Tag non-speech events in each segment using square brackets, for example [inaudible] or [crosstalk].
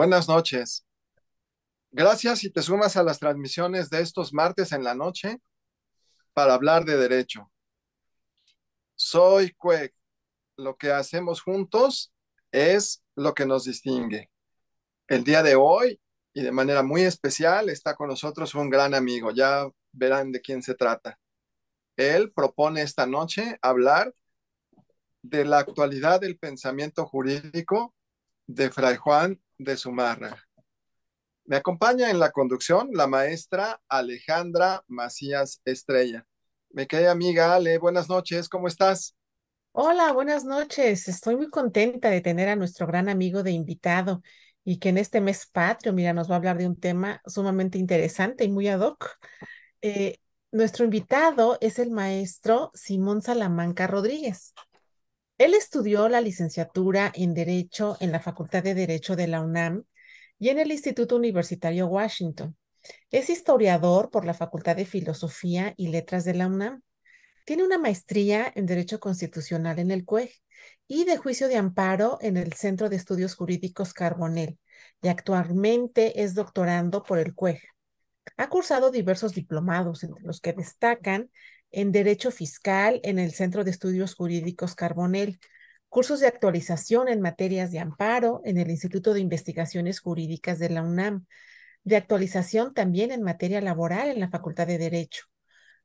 Buenas noches. Gracias y te sumas a las transmisiones de estos martes en la noche para hablar de derecho. Soy CUEC. Lo que hacemos juntos es lo que nos distingue. El día de hoy y de manera muy especial está con nosotros un gran amigo. Ya verán de quién se trata. Él propone esta noche hablar de la actualidad del pensamiento jurídico de Fray Juan de Sumarra. Me acompaña en la conducción la maestra Alejandra Macías Estrella. Me querida amiga Ale, buenas noches, ¿cómo estás? Hola, buenas noches. Estoy muy contenta de tener a nuestro gran amigo de invitado y que en este mes patrio, mira, nos va a hablar de un tema sumamente interesante y muy ad hoc. Eh, nuestro invitado es el maestro Simón Salamanca Rodríguez. Él estudió la licenciatura en Derecho en la Facultad de Derecho de la UNAM y en el Instituto Universitario Washington. Es historiador por la Facultad de Filosofía y Letras de la UNAM. Tiene una maestría en Derecho Constitucional en el CUEG y de Juicio de Amparo en el Centro de Estudios Jurídicos Carbonell y actualmente es doctorando por el CUEG. Ha cursado diversos diplomados, entre los que destacan en Derecho Fiscal en el Centro de Estudios Jurídicos Carbonel, cursos de actualización en materias de amparo en el Instituto de Investigaciones Jurídicas de la UNAM, de actualización también en materia laboral en la Facultad de Derecho,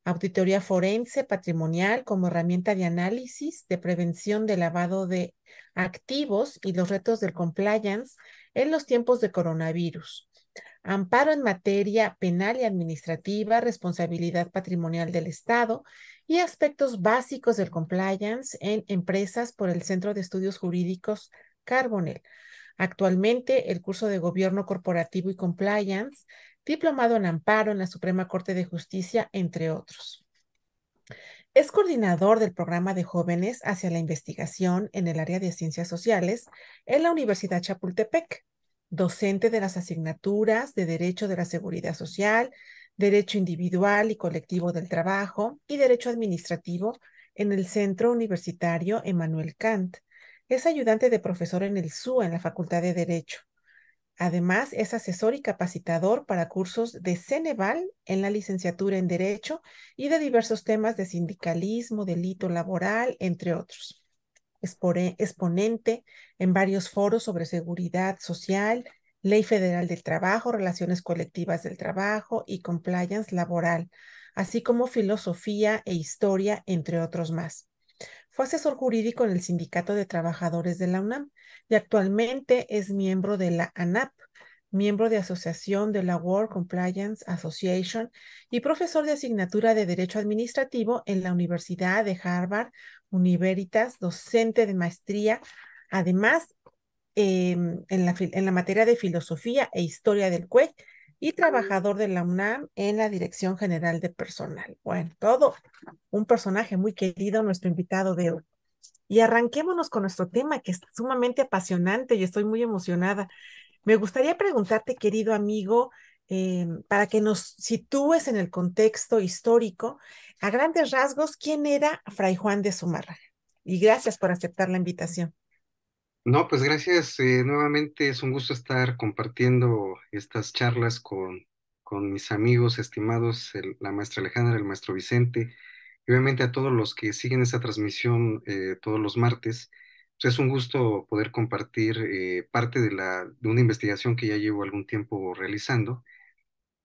auditoría forense patrimonial como herramienta de análisis de prevención de lavado de activos y los retos del compliance en los tiempos de coronavirus, amparo en materia penal y administrativa, responsabilidad patrimonial del Estado y aspectos básicos del compliance en empresas por el Centro de Estudios Jurídicos Carbonell. Actualmente, el curso de Gobierno Corporativo y Compliance, diplomado en amparo en la Suprema Corte de Justicia, entre otros. Es coordinador del programa de jóvenes hacia la investigación en el área de ciencias sociales en la Universidad Chapultepec docente de las asignaturas de Derecho de la Seguridad Social, Derecho Individual y Colectivo del Trabajo y Derecho Administrativo en el Centro Universitario Emmanuel Kant. Es ayudante de profesor en el SUA e, en la Facultad de Derecho. Además, es asesor y capacitador para cursos de Ceneval en la licenciatura en Derecho y de diversos temas de sindicalismo, delito laboral, entre otros exponente en varios foros sobre seguridad social, ley federal del trabajo, relaciones colectivas del trabajo y compliance laboral, así como filosofía e historia, entre otros más. Fue asesor jurídico en el Sindicato de Trabajadores de la UNAM y actualmente es miembro de la ANAP, miembro de asociación de la World Compliance Association y profesor de asignatura de Derecho Administrativo en la Universidad de Harvard Universitas, docente de maestría, además em, en, la, en la materia de filosofía e historia del CUE y trabajador de la UNAM en la Dirección General de Personal. Bueno, todo un personaje muy querido, nuestro invitado de hoy. Y arranquémonos con nuestro tema, que es sumamente apasionante y estoy muy emocionada. Me gustaría preguntarte, querido amigo, Em, para que nos sitúes en el contexto histórico, a grandes rasgos, ¿quién era Fray Juan de Zumarra? Y gracias por aceptar la invitación. No, pues gracias eh, nuevamente. Es un gusto estar compartiendo estas charlas con, con mis amigos estimados, la maestra Alejandra, el maestro Vicente, y obviamente a todos los que siguen esta transmisión eh, todos los martes. Pues es un gusto poder compartir eh, parte de, la, de una investigación que ya llevo algún tiempo realizando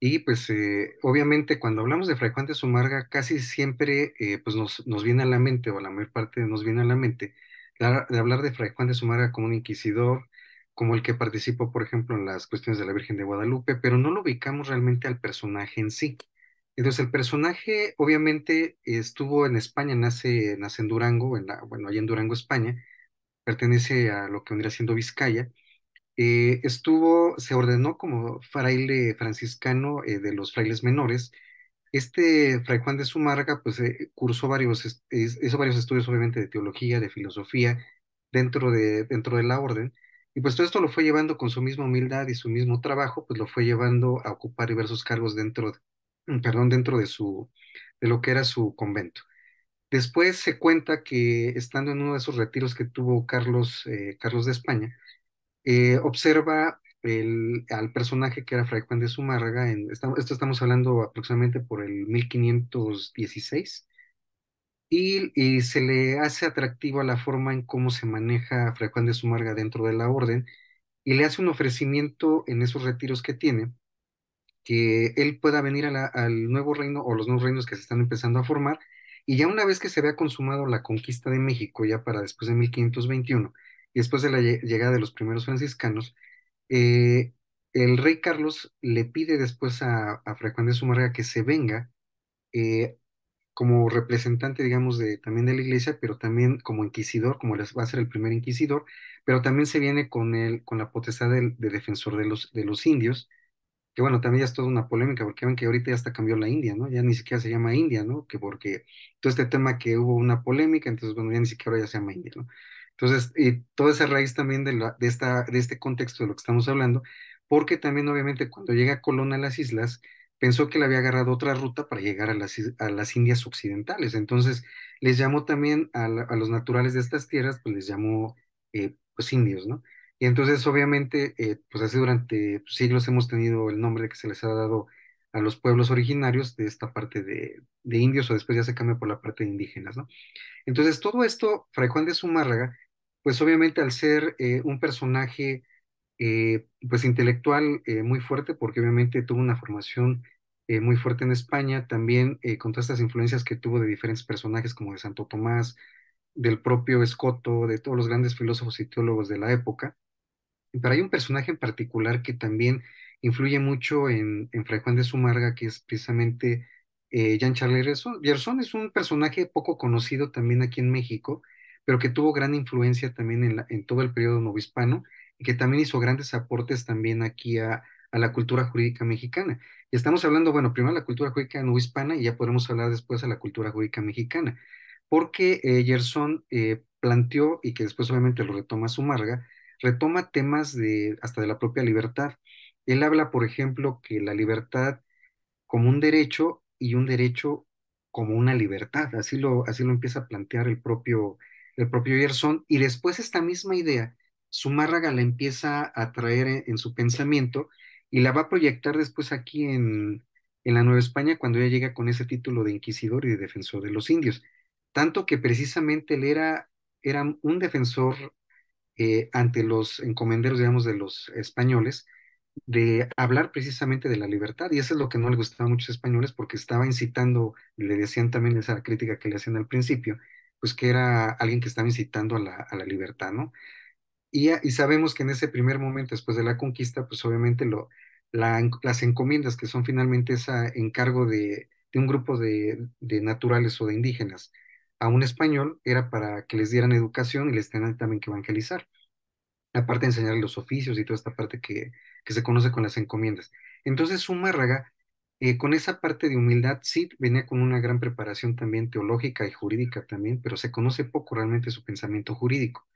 y pues eh, obviamente cuando hablamos de Fray Juan de sumarga, casi siempre eh, pues nos, viene a la mente, o la mayor parte nos viene a la mente, de, de Juan de sumarga como un inquisidor, como el que participó, por ejemplo, en las cuestiones de la Virgen de Guadalupe, pero no lo ubicamos realmente al personaje en sí. Entonces, el personaje obviamente estuvo en España, nace, nace en Durango, en bueno, allá en Durango, España, pertenece a lo que vendría siendo Vizcaya, eh, estuvo, se ordenó como fraile franciscano eh, de los frailes menores. Este fray Juan de Sumarga, pues eh, cursó varios, hizo varios estudios obviamente de teología, de filosofía, dentro de, dentro de la orden. Y pues todo esto lo fue llevando con su misma humildad y su mismo trabajo, pues lo fue llevando a ocupar diversos cargos dentro, de, mm, perdón, dentro de su, de lo que era su convento. Después se cuenta que estando en uno de esos retiros que tuvo Carlos, Carlos de España, eh, observa el, al personaje que era Fray Juan de Zumárraga, en, esto estamos hablando aproximadamente por el 1516, y, y, se le hace atractiva la forma en cómo se maneja Fray Juan de Zumárraga dentro de la orden, y le hace un ofrecimiento en esos retiros que tiene, que él pueda venir a la, al nuevo reino o los nuevos reinos que se están empezando a formar, y ya una vez que se vea consumado la conquista de México, ya para después de 1521, y después de la llegada de los primeros franciscanos, eh, el rey Carlos le pide después a, a de Sumarrea que se venga eh, como representante, digamos, de, también de la iglesia, pero también como inquisidor, como les va a ser el primer inquisidor, pero también se viene con, el, con la potestad de, defensor de los, de los indios, que bueno, también ya es toda una polémica, porque ven que ahorita ya hasta cambió la India, ¿no? Ya ni siquiera se llama India, ¿no? Que porque todo este tema que hubo una polémica, entonces, bueno, ya ni siquiera ahora ya se llama India, ¿no? Entonces, eh, toda esa raíz también de, esta, de este contexto de lo que estamos hablando, porque también obviamente cuando llega Colón a las islas, pensó que le había agarrado otra ruta para llegar a las, a las Indias occidentales. Entonces, les llamó también a, los naturales de estas tierras, pues les llamó eh, pues indios, ¿no? Y entonces, obviamente, eh, pues así durante siglos hemos tenido el nombre que se les ha dado a los pueblos originarios de esta parte de, de indios o después ya se cambia por la parte de indígenas, ¿no? Entonces, todo esto, Fray Juan de Zumárraga pues obviamente al ser eh, un personaje eh, pues intelectual eh, muy fuerte, porque obviamente tuvo una formación muy fuerte en España, también con todas estas influencias que tuvo de diferentes personajes como de Santo Tomás, del propio Escoto, de todos los grandes filósofos y teólogos de la época. Pero hay un personaje en particular que también influye mucho en, en Fray Juan de Sumarga, que es precisamente Jean-Charles Gerson. Gerson es un personaje poco conocido también aquí en México, pero que tuvo gran influencia también en, todo el periodo novohispano y que también hizo grandes aportes también aquí a, la cultura jurídica mexicana. Y estamos hablando, bueno, primero la cultura jurídica novohispana y ya podremos hablar después a la cultura jurídica mexicana, porque eh, Gerson eh, planteó, y que después obviamente lo retoma Sumarga, retoma temas de hasta de la propia libertad. Él habla, por ejemplo, que la libertad como un derecho y un derecho como una libertad, así lo, así lo empieza a plantear el propio el propio Gerson, y después esta misma idea, Zumárraga la empieza a traer en, su pensamiento y la va a proyectar después aquí en, en la Nueva España cuando ella llega con ese título de inquisidor y de defensor de los indios. Tanto que precisamente él era, era un defensor eh, ante los encomenderos, digamos, de los españoles, de hablar precisamente de la libertad. Y eso es lo que no le gustaba a muchos españoles porque estaba incitando, le decían también esa crítica que le hacían al principio, pues que era alguien que estaba incitando a la, a la libertad, ¿no? Y, y, sabemos que en ese primer momento, después de la conquista, pues obviamente lo, las encomiendas, que son finalmente ese encargo de, un grupo de, de, naturales o de indígenas a un español, era para que les dieran educación y les tenían también que evangelizar. Aparte de enseñar los oficios y toda esta parte que, que se conoce con las encomiendas. Entonces, Zumárraga eh, con esa parte de humildad, sí, venía con una gran preparación también teológica y jurídica también, pero se conoce poco realmente su pensamiento jurídico.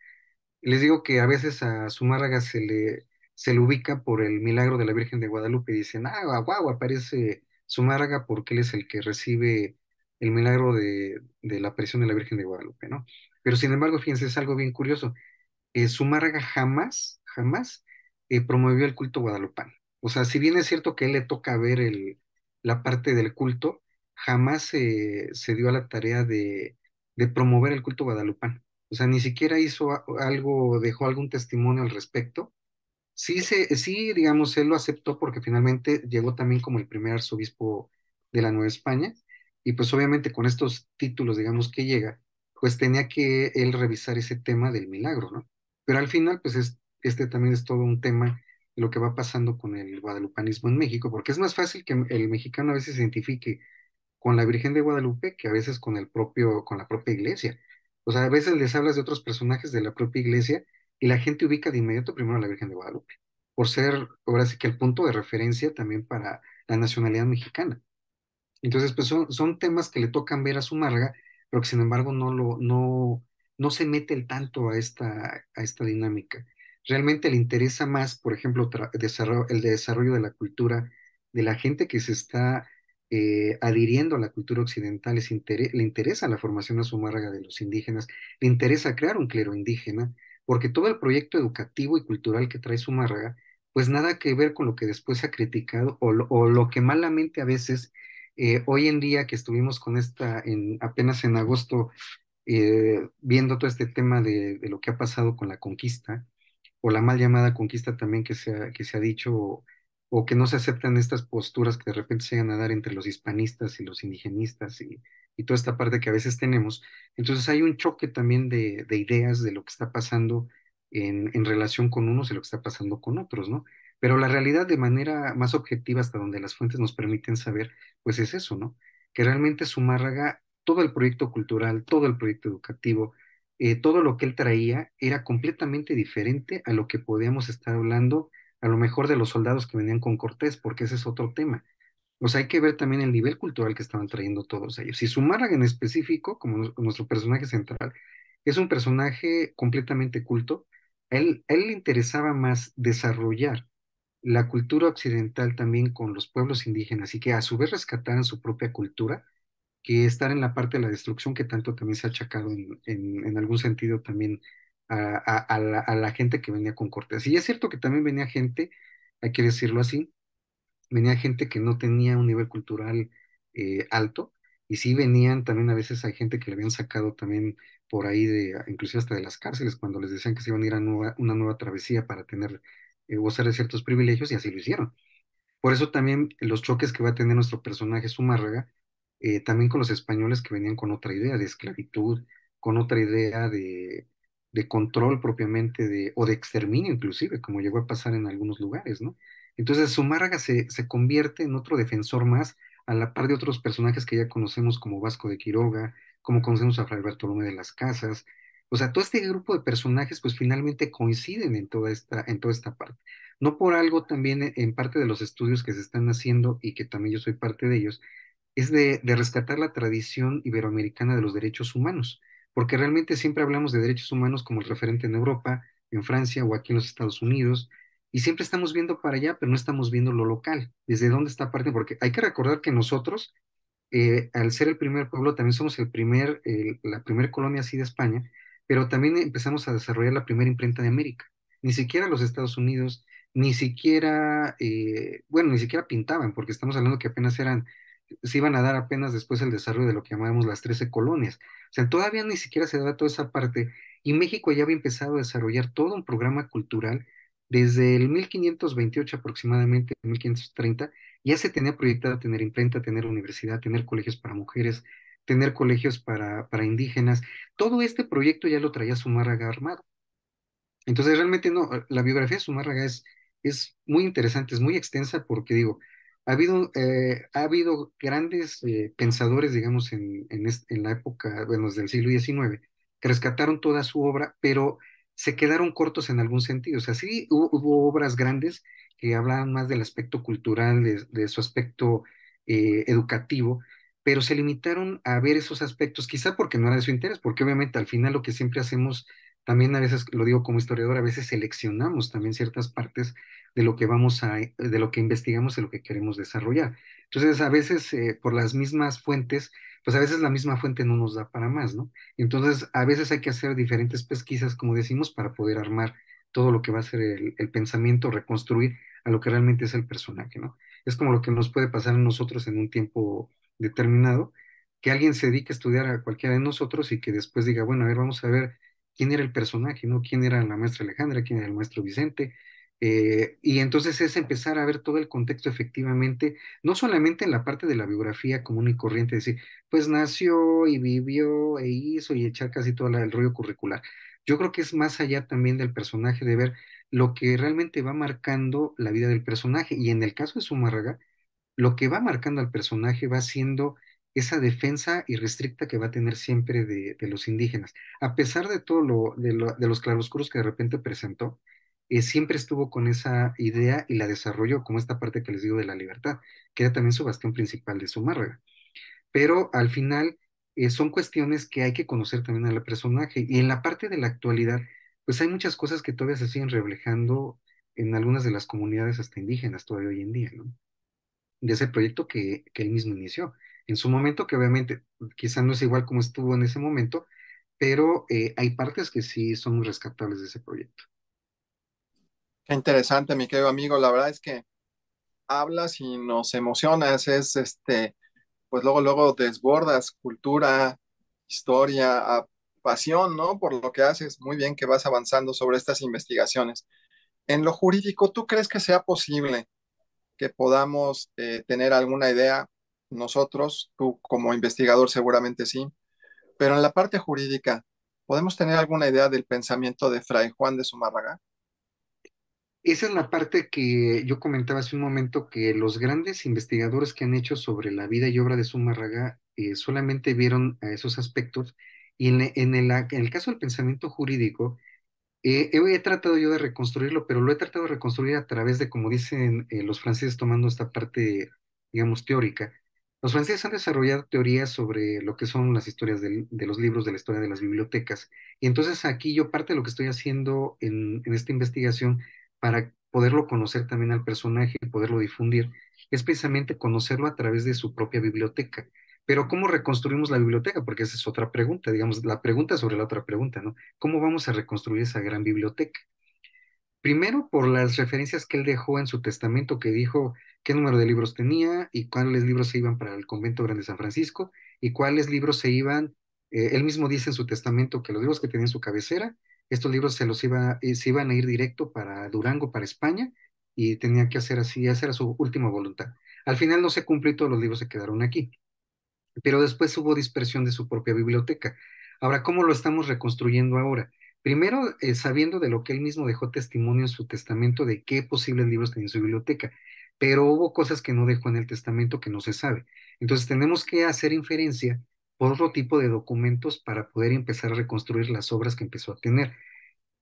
Les digo que a veces a Zumárraga se le, se le ubica por el milagro de la Virgen de Guadalupe y dicen, ah, guau, aparece Zumárraga porque él es el que recibe el milagro de, la aparición de la Virgen de Guadalupe, ¿no? Pero sin embargo, fíjense, es algo bien curioso. Eh, Zumárraga jamás, jamás eh, promovió el culto guadalupano. O sea, si bien es cierto que él le toca ver el, la parte del culto, jamás se, se dio a la tarea de, promover el culto guadalupano. O sea, ni siquiera hizo algo, dejó algún testimonio al respecto. Sí, se, sí, digamos, él lo aceptó porque finalmente llegó también como el primer arzobispo de la Nueva España. Y pues obviamente con estos títulos, digamos, que llega, pues tenía que él revisar ese tema del milagro, ¿no? Pero al final, pues este también es todo un tema lo que va pasando con el guadalupanismo en México, porque es más fácil que el mexicano a veces se identifique con la Virgen de Guadalupe que a veces con el propio, con la propia iglesia. O sea, a veces les hablas de otros personajes de la propia iglesia y la gente ubica de inmediato primero a la Virgen de Guadalupe, por ser ahora sí que el punto de referencia también para la nacionalidad mexicana. Entonces, pues son, temas que le tocan ver a su marga, pero que sin embargo no lo, no, no se mete el tanto a esta, a esta dinámica realmente le interesa más, por ejemplo, el desarrollo de la cultura de la gente que se está eh, adhiriendo a la cultura occidental, le interesa la formación a Sumárraga de los indígenas, le interesa crear un clero indígena, porque todo el proyecto educativo y cultural que trae Sumárraga, pues nada que ver con lo que después se ha criticado o lo, que malamente a veces, eh, hoy en día que estuvimos con esta, en, apenas en agosto, eh, viendo todo este tema de, lo que ha pasado con la conquista, o la mal llamada conquista también que se ha, que se ha dicho, o, que no se aceptan estas posturas que de repente se van a dar entre los hispanistas y los indigenistas y, toda esta parte que a veces tenemos. Entonces hay un choque también de, ideas de lo que está pasando en, relación con unos y lo que está pasando con otros, ¿no? Pero la realidad de manera más objetiva, hasta donde las fuentes nos permiten saber, pues es eso, ¿no? Que realmente Sumárraga, todo el proyecto cultural, todo el proyecto educativo, eh, todo lo que él traía era completamente diferente a lo que podíamos estar hablando a lo mejor de los soldados que venían con Cortés, porque ese es otro tema. O sea, hay que ver también el nivel cultural que estaban trayendo todos ellos. Y Zumárraga en específico, como nuestro personaje central, es un personaje completamente culto. él, a él le interesaba más desarrollar la cultura occidental también con los pueblos indígenas y que a su vez rescataran su propia cultura que estar en la parte de la destrucción que tanto también se ha achacado en, algún sentido también a, la, gente que venía con cortes. Y es cierto que también venía gente, hay que decirlo así, venía gente que no tenía un nivel cultural eh, alto, y sí venían también a veces hay gente que le habían sacado también por ahí de, inclusive hasta de las cárceles, cuando les decían que se iban a ir a una nueva travesía para tener, gozar eh, de ciertos privilegios, y así lo hicieron. Por eso también los choques que va a tener nuestro personaje Sumárraga. Eh, también con los españoles que venían con otra idea de esclavitud, con otra idea de, control propiamente de, o de exterminio inclusive, como llegó a pasar en algunos lugares, ¿no? Entonces Zumárraga se, se convierte en otro defensor más a la par de otros personajes que ya conocemos como Vasco de Quiroga, como conocemos a Fray Bartolomé de las Casas. O sea, todo este grupo de personajes pues finalmente coinciden en toda esta, en toda esta parte. No por algo también eh, en parte de los estudios que se están haciendo y que también yo soy parte de ellos, es de, rescatar la tradición iberoamericana de los derechos humanos, porque realmente siempre hablamos de derechos humanos como el referente en Europa, en Francia o aquí en los Estados Unidos, y siempre estamos viendo para allá, pero no estamos viendo lo local, desde dónde está parte, porque hay que recordar que nosotros, eh, al ser el primer pueblo, también somos el primer, la primera colonia así de España, pero también empezamos a desarrollar la primera imprenta de América. Ni siquiera los Estados Unidos, ni siquiera, eh, bueno, ni siquiera pintaban, porque estamos hablando que apenas eran se iban a dar apenas después el desarrollo de lo que llamábamos las 13 colonias. O sea, todavía ni siquiera se daba toda esa parte y México ya había empezado a desarrollar todo un programa cultural desde el 1528 aproximadamente, 1530, ya se tenía proyectado tener imprenta, tener universidad, tener colegios para mujeres, tener colegios para, para indígenas. Todo este proyecto ya lo traía Sumárraga armado. Entonces, realmente no, la biografía de Sumárraga es, es muy interesante, es muy extensa porque digo, ha habido, eh, ha habido grandes eh, pensadores, digamos, en, en, la época, bueno, desde el siglo XIX, que rescataron toda su obra, pero se quedaron cortos en algún sentido. O sea, sí hubo, obras grandes que hablaban más del aspecto cultural, de, su aspecto eh, educativo, pero se limitaron a ver esos aspectos, quizá porque no era de su interés, porque obviamente al final lo que siempre hacemos también a veces, lo digo como historiador, a veces seleccionamos también ciertas partes de lo que vamos a, eh, de lo que investigamos, y lo que queremos desarrollar. Entonces, a veces, eh, por las mismas fuentes, pues a veces la misma fuente no nos da para más, ¿no? Entonces, a veces hay que hacer diferentes pesquisas, como decimos, para poder armar todo lo que va a ser el, el pensamiento, reconstruir a lo que realmente es el personaje, ¿no? Es como lo que nos puede pasar a nosotros en un tiempo determinado, que alguien se dedique a estudiar a cualquiera de nosotros y que después diga, bueno, a ver, vamos a ver quién era el personaje, ¿no? ¿Quién era la maestra Alejandra? ¿Quién era el maestro Vicente? Eh, y entonces es empezar a ver todo el contexto efectivamente, no solamente en la parte de la biografía común y corriente, decir, pues nació y vivió e hizo y echar casi todo el rollo curricular. Yo creo que es más allá también del personaje, de ver lo que realmente va marcando la vida del personaje. Y en el caso de Sumárraga, lo que va marcando al personaje va siendo esa defensa irrestricta que va a tener siempre de, los indígenas. A pesar de todo lo de, los claroscuros que de repente presentó, eh, siempre estuvo con esa idea y la desarrolló, como esta parte que les digo de la libertad, que era también su bastión principal de su márraga, Pero al final eh, son cuestiones que hay que conocer también al personaje. Y en la parte de la actualidad, pues hay muchas cosas que todavía se siguen reflejando en algunas de las comunidades hasta indígenas todavía hoy en día, ¿no? De ese proyecto que, que él mismo inició, en su momento, que obviamente quizá no es igual como estuvo en ese momento, pero eh, hay partes que sí son rescatables de ese proyecto. Qué interesante, mi querido amigo. La verdad es que hablas y nos emocionas, es este, pues luego, luego desbordas cultura, historia, pasión, ¿no? Por lo que haces, muy bien que vas avanzando sobre estas investigaciones. En lo jurídico, ¿tú crees que sea posible que podamos eh, tener alguna idea nosotros, tú como investigador seguramente sí, pero en la parte jurídica, ¿podemos tener alguna idea del pensamiento de Fray Juan de Zumárraga? Esa es la parte que yo comentaba hace un momento, que los grandes investigadores que han hecho sobre la vida y obra de Zumárraga eh, solamente vieron a esos aspectos. Y en, el, caso del pensamiento jurídico, eh, he, tratado yo de reconstruirlo, pero lo he tratado de reconstruir a través de, como dicen eh, los franceses, tomando esta parte, digamos, teórica. Los franceses han desarrollado teorías sobre lo que son las historias de los libros, de la historia de las bibliotecas. Y entonces aquí yo parte de lo que estoy haciendo en, en esta investigación para poderlo conocer también al personaje y poderlo difundir, es precisamente conocerlo a través de su propia biblioteca. Pero ¿cómo reconstruimos la biblioteca? Porque esa es otra pregunta, digamos, la pregunta sobre la otra pregunta, ¿no? ¿Cómo vamos a reconstruir esa gran biblioteca? Primero por las referencias que él dejó en su testamento, que dijo qué número de libros tenía y cuáles libros se iban para el convento grande de San Francisco y cuáles libros se iban, eh, él mismo dice en su testamento que los libros que tenía en su cabecera, estos libros se los iba, eh, se iban a ir directo para Durango, para España, y tenía que hacer así, esa era su última voluntad. Al final no se cumplió todos los libros se quedaron aquí, pero después hubo dispersión de su propia biblioteca. Ahora, ¿cómo lo estamos reconstruyendo ahora? Primero, eh, sabiendo de lo que él mismo dejó testimonio en su testamento de qué posibles libros tenía en su biblioteca, pero hubo cosas que no dejó en el testamento que no se sabe. Entonces tenemos que hacer inferencia por otro tipo de documentos para poder empezar a reconstruir las obras que empezó a tener.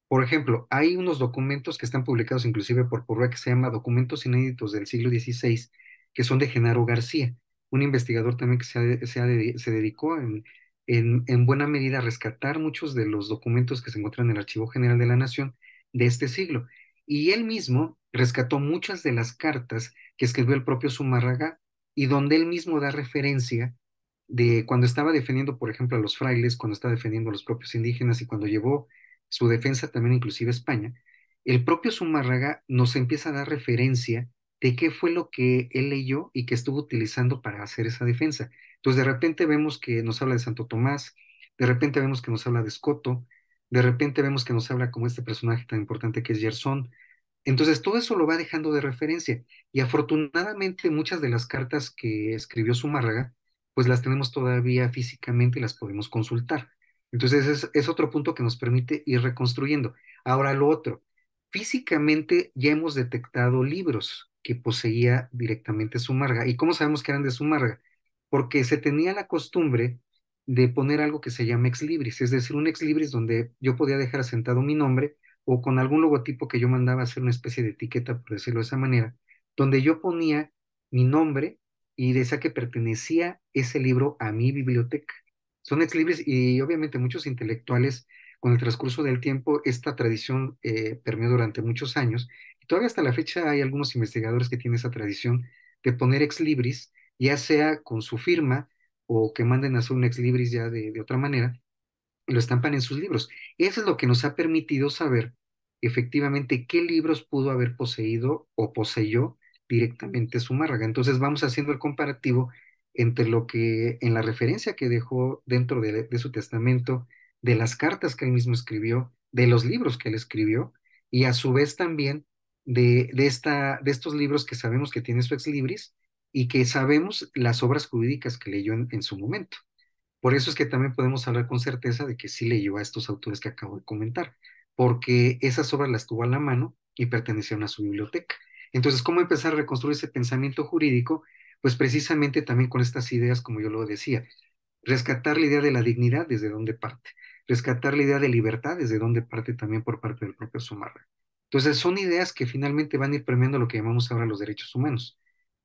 Por ejemplo, hay unos documentos que están publicados inclusive por Porrea que se llama Documentos Inéditos del siglo XVI, que son de Genaro García, un investigador también que se dedicó en, en, buena medida rescatar muchos de los documentos que se encuentran en el Archivo General de la Nación de este siglo. Y él mismo rescató muchas de las cartas que escribió el propio Sumárraga y donde él mismo da referencia de cuando estaba defendiendo, por ejemplo, a los frailes, cuando estaba defendiendo a los propios indígenas y cuando llevó su defensa también inclusive a España, el propio Sumárraga nos empieza a dar referencia de qué fue lo que él leyó y que estuvo utilizando para hacer esa defensa. Entonces, de repente vemos que nos habla de Santo Tomás, de repente vemos que nos habla de Escoto, de repente vemos que nos habla como este personaje tan importante que es Gerson. Entonces, todo eso lo va dejando de referencia. Y afortunadamente, muchas de las cartas que escribió Zumárraga, pues las tenemos todavía físicamente y las podemos consultar. Entonces, es, es otro punto que nos permite ir reconstruyendo. Ahora, lo otro, físicamente ya hemos detectado libros, que poseía directamente su marga... ¿Y cómo sabemos que eran de su marga... Porque se tenía la costumbre de poner algo que se llama ex libris, es decir, un ex libris donde yo podía dejar asentado mi nombre o con algún logotipo que yo mandaba hacer una especie de etiqueta, por decirlo de esa manera, donde yo ponía mi nombre y decía que pertenecía ese libro a mi biblioteca. Son ex libris y obviamente muchos intelectuales con el transcurso del tiempo esta tradición eh, permeó durante muchos años y todavía hasta la fecha hay algunos investigadores que tienen esa tradición de poner ex libris, ya sea con su firma o que manden a hacer un ex libris ya de, otra manera, y lo estampan en sus libros. Eso es lo que nos ha permitido saber efectivamente qué libros pudo haber poseído o poseyó directamente Zumárraga. Entonces vamos haciendo el comparativo entre lo que en la referencia que dejó dentro de, su testamento, de las cartas que él mismo escribió, de los libros que él escribió, y a su vez también de, esta, de estos libros que sabemos que tiene su ex libris y que sabemos las obras jurídicas que leyó en, su momento. Por eso es que también podemos hablar con certeza de que sí leyó a estos autores que acabo de comentar, porque esas obras las tuvo a la mano y pertenecieron a su biblioteca. Entonces, ¿cómo empezar a reconstruir ese pensamiento jurídico? Pues precisamente también con estas ideas, como yo lo decía, rescatar la idea de la dignidad desde dónde parte, rescatar la idea de libertad desde donde parte también por parte del propio Sumarra. Entonces, son ideas que finalmente van a ir premiando lo que llamamos ahora los derechos humanos.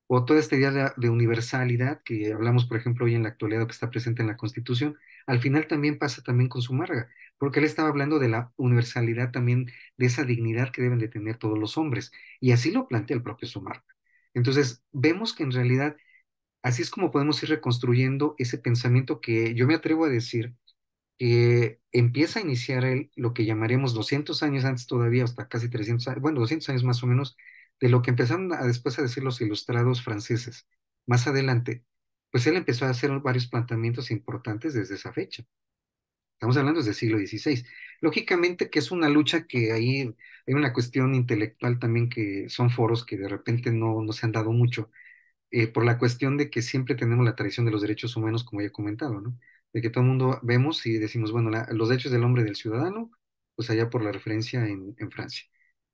O toda esta idea de, universalidad que hablamos, por ejemplo, hoy en la actualidad que está presente en la Constitución, al final también pasa también con su porque él estaba hablando de la universalidad también, de esa dignidad que deben de tener todos los hombres. Y así lo plantea el propio Sumarga. Entonces, vemos que en realidad, así es como podemos ir reconstruyendo ese pensamiento que yo me atrevo a decir eh, empieza a iniciar el, lo que llamaremos 200 años antes todavía, hasta casi 300 años, bueno, 200 años más o menos, de lo que empezaron a, después a decir los ilustrados franceses. Más adelante, pues él empezó a hacer varios planteamientos importantes desde esa fecha. Estamos hablando desde el siglo XVI. Lógicamente que es una lucha que ahí hay una cuestión intelectual también que son foros que de repente no, no se han dado mucho, eh, por la cuestión de que siempre tenemos la tradición de los derechos humanos, como ya he comentado, ¿no? de que todo el mundo vemos y decimos, bueno, los derechos del hombre del ciudadano, pues allá por la referencia en, en, Francia.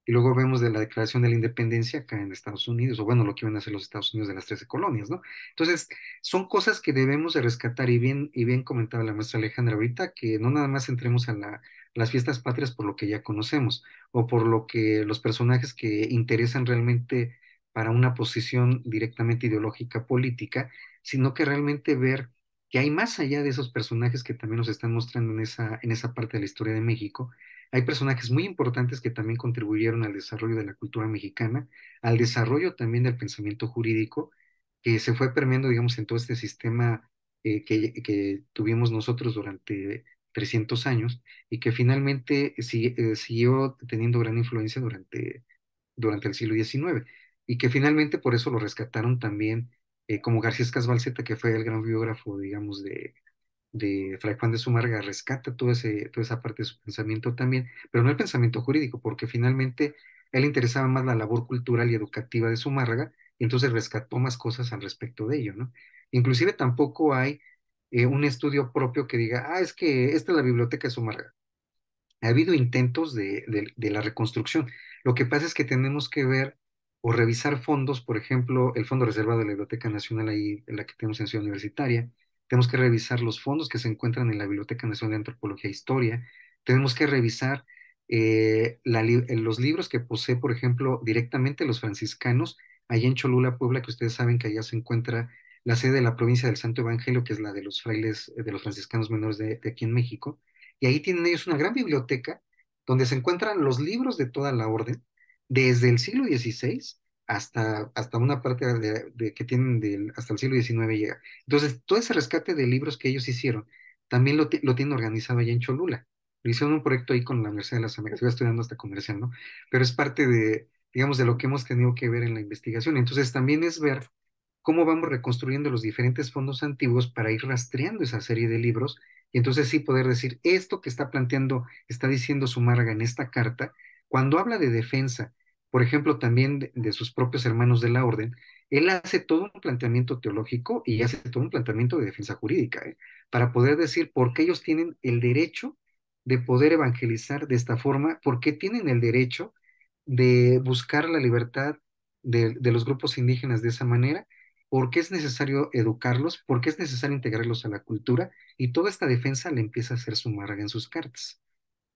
Y luego vemos de la declaración de la independencia acá en Estados Unidos, o bueno, lo que iban a hacer los Estados Unidos de las 13 colonias, ¿no? Entonces, son cosas que debemos de rescatar y bien, y bien comentaba la maestra Alejandra ahorita, que no nada más entremos a la, las fiestas patrias por lo que ya conocemos, o por lo que los personajes que interesan realmente para una posición directamente ideológica política, sino que realmente ver que hay más allá de esos personajes que también nos están mostrando en esa, en esa parte de la historia de México, hay personajes muy importantes que también contribuyeron al desarrollo de la cultura mexicana, al desarrollo también del pensamiento jurídico, que se fue permeando, digamos, en todo este sistema eh, que, que, tuvimos nosotros durante 300 años y que finalmente eh, siguió teniendo gran influencia durante, durante el siglo XIX y que finalmente por eso lo rescataron también eh, como García Casbalceta, que fue el gran biógrafo, digamos, de, de Fray Juan de Sumarga, rescata ese, toda esa parte de su pensamiento también, pero no el pensamiento jurídico, porque finalmente él interesaba más la labor cultural y educativa de Sumarga, y entonces rescató más cosas al respecto de ello, ¿no? Inclusive tampoco hay eh, un estudio propio que diga, ah, es que esta es la biblioteca de Sumarga. Ha habido intentos de la reconstrucción. Lo que pasa es que tenemos que ver o revisar fondos, por ejemplo, el Fondo Reservado de la Biblioteca Nacional, ahí, en la que tenemos en Ciudad Universitaria, tenemos que revisar los fondos que se encuentran en la Biblioteca Nacional de Antropología e Historia, tenemos que revisar eh, eh, los libros que posee, por ejemplo, directamente los franciscanos, allá en Cholula, Puebla, que ustedes saben que allá se encuentra la sede de la provincia del Santo Evangelio, que es la de los frailes, eh, de los franciscanos menores de, de aquí en México, y ahí tienen ellos una gran biblioteca donde se encuentran los libros de toda la orden, desde el siglo XVI hasta, hasta una parte de, que tienen hasta el siglo XIX llega. Entonces, todo ese rescate de libros que ellos hicieron, también lo, lo tienen organizado allá en Cholula. Lo hicieron un proyecto ahí con la Universidad de las Américas, estudiando hasta comercial, ¿no? Pero es parte de, digamos, de lo que hemos tenido que ver en la investigación. Entonces, también es ver cómo vamos reconstruyendo los diferentes fondos antiguos para ir rastreando esa serie de libros y entonces sí poder decir, esto que está planteando, está diciendo Sumarga en esta carta, cuando habla de defensa, por ejemplo, también de, sus propios hermanos de la orden, él hace todo un planteamiento teológico y hace todo un planteamiento de defensa jurídica, ¿eh? para poder decir por qué ellos tienen el derecho de poder evangelizar de esta forma, por qué tienen el derecho de buscar la libertad de, los grupos indígenas de esa manera, por qué es necesario educarlos, por qué es necesario integrarlos a la cultura, y toda esta defensa le empieza a hacer su en sus cartas.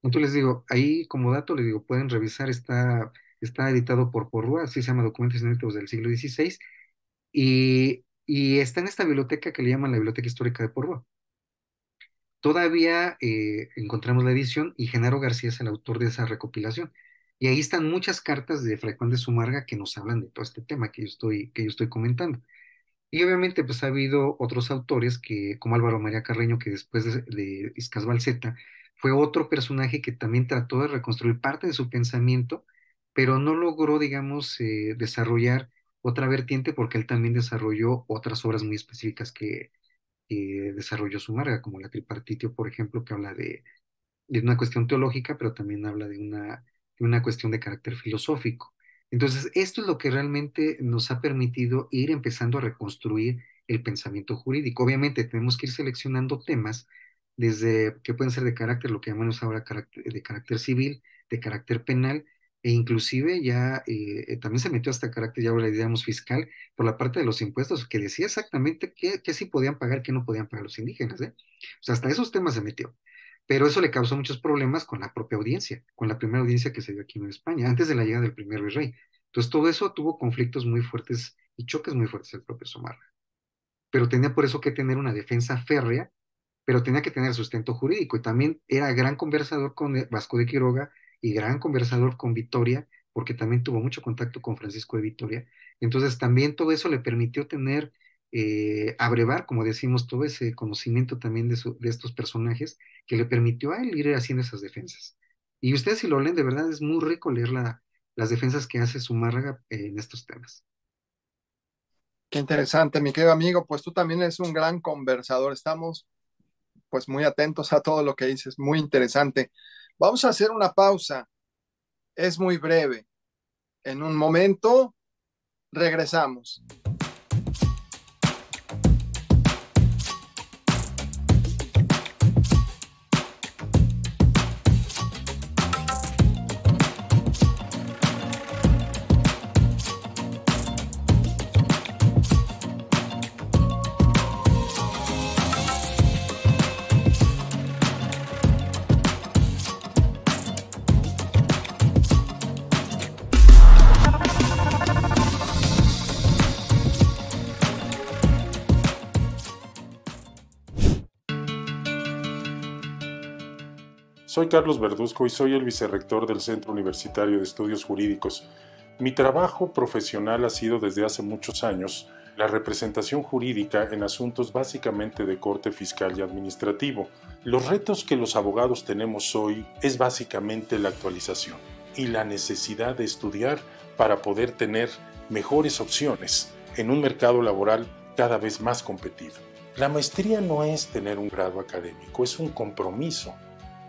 Entonces les digo, ahí como dato, les digo, pueden revisar, está, está editado por Porrua así se llama Documentos Inéditos del siglo XVI, y, está en esta biblioteca que le llaman la Biblioteca Histórica de Porrua Todavía eh, encontramos la edición y Genaro García es el autor de esa recopilación. Y ahí están muchas cartas de de Sumarga que nos hablan de todo este tema que yo estoy, que yo estoy comentando. Y obviamente pues ha habido otros autores que, como Álvaro María Carreño, que después de, Iscas Iscasval fue otro personaje que también trató de reconstruir parte de su pensamiento, pero no logró, digamos, eh, desarrollar otra vertiente porque él también desarrolló otras obras muy específicas que, desarrolló su marca, como la Tripartitio, por ejemplo, que habla de, de una cuestión teológica, pero también habla de una, de una cuestión de carácter filosófico. Entonces, esto es lo que realmente nos ha permitido ir empezando a reconstruir el pensamiento jurídico. Obviamente, tenemos que ir seleccionando temas desde que pueden ser de carácter, lo que llamamos ahora de carácter civil, de carácter penal, e inclusive ya eh, eh, también se metió hasta carácter, ya ahora fiscal, por la parte de los impuestos, que decía exactamente qué, qué sí podían pagar, qué no podían pagar los indígenas. ¿eh? O sea, hasta esos temas se metió pero eso le causó muchos problemas con la propia audiencia, con la primera audiencia que se dio aquí en España, antes de la llegada del primer virrey. Entonces todo eso tuvo conflictos muy fuertes y choques muy fuertes el propio Somarra. Pero tenía por eso que tener una defensa férrea, pero tenía que tener sustento jurídico y también era gran conversador con Vasco de Quiroga y gran conversador con Vitoria, porque también tuvo mucho contacto con Francisco de Vitoria. Entonces también todo eso le permitió tener eh, abrevar, como decimos, todo ese conocimiento también de, estos personajes que le permitió a él ir haciendo esas defensas. Y ustedes si lo leen, de verdad es muy rico leer las defensas que hace Zumárraga en estos temas. Qué interesante, mi querido amigo. Pues tú también eres un gran conversador. Estamos pues muy atentos a todo lo que dices. Muy interesante. Vamos a hacer una pausa. Es muy breve. En un momento regresamos. Soy Carlos Verduzco y soy el vicerrector del Centro Universitario de Estudios Jurídicos. Mi trabajo profesional ha sido desde hace muchos años la representación jurídica en asuntos básicamente de corte fiscal y administrativo. Los retos que los abogados tenemos hoy es básicamente la actualización y la necesidad de estudiar para poder tener mejores opciones en un mercado laboral cada vez más competido. La maestría no es tener un grado académico, es un compromiso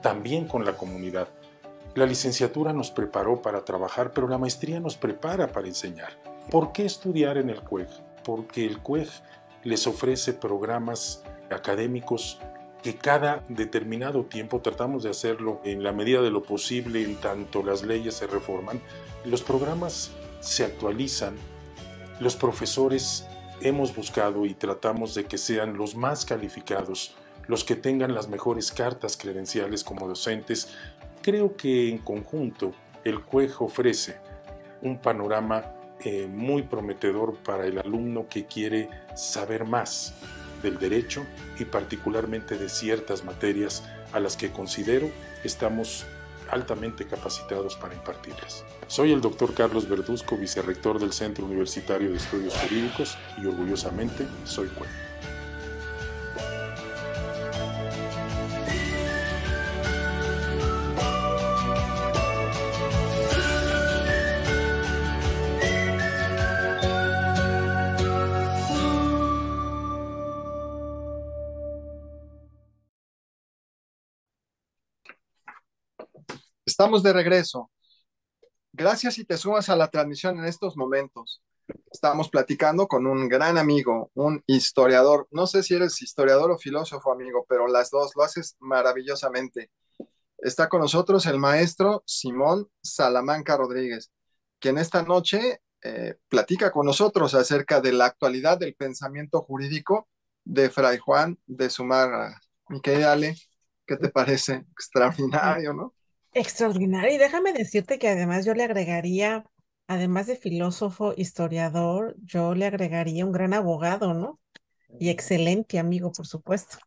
también con la comunidad. La licenciatura nos preparó para trabajar, pero la maestría nos prepara para enseñar. ¿Por qué estudiar en el CUEG? Porque el CUEG les ofrece programas académicos que cada determinado tiempo tratamos de hacerlo en la medida de lo posible, en tanto las leyes se reforman, los programas se actualizan, los profesores hemos buscado y tratamos de que sean los más calificados los que tengan las mejores cartas credenciales como docentes, creo que en conjunto el CUEJ ofrece un panorama eh, muy prometedor para el alumno que quiere saber más del derecho y particularmente de ciertas materias a las que considero estamos altamente capacitados para impartirlas. Soy el doctor Carlos Verduzco, vicerrector del Centro Universitario de Estudios Jurídicos y orgullosamente soy CUEJ. Estamos de regreso. Gracias si te sumas a la transmisión en estos momentos. Estamos platicando con un gran amigo, un historiador. No sé si eres historiador o filósofo, amigo, pero las dos lo haces maravillosamente. Está con nosotros el maestro Simón Salamanca Rodríguez, quien esta noche eh, platica con nosotros acerca de la actualidad del pensamiento jurídico de Fray Juan de Sumarra. Mi dale? Ale, ¿qué te parece? Extraordinario, ¿no? Extraordinario. Y déjame decirte que además yo le agregaría, además de filósofo, historiador, yo le agregaría un gran abogado, ¿no? Y excelente amigo, por supuesto.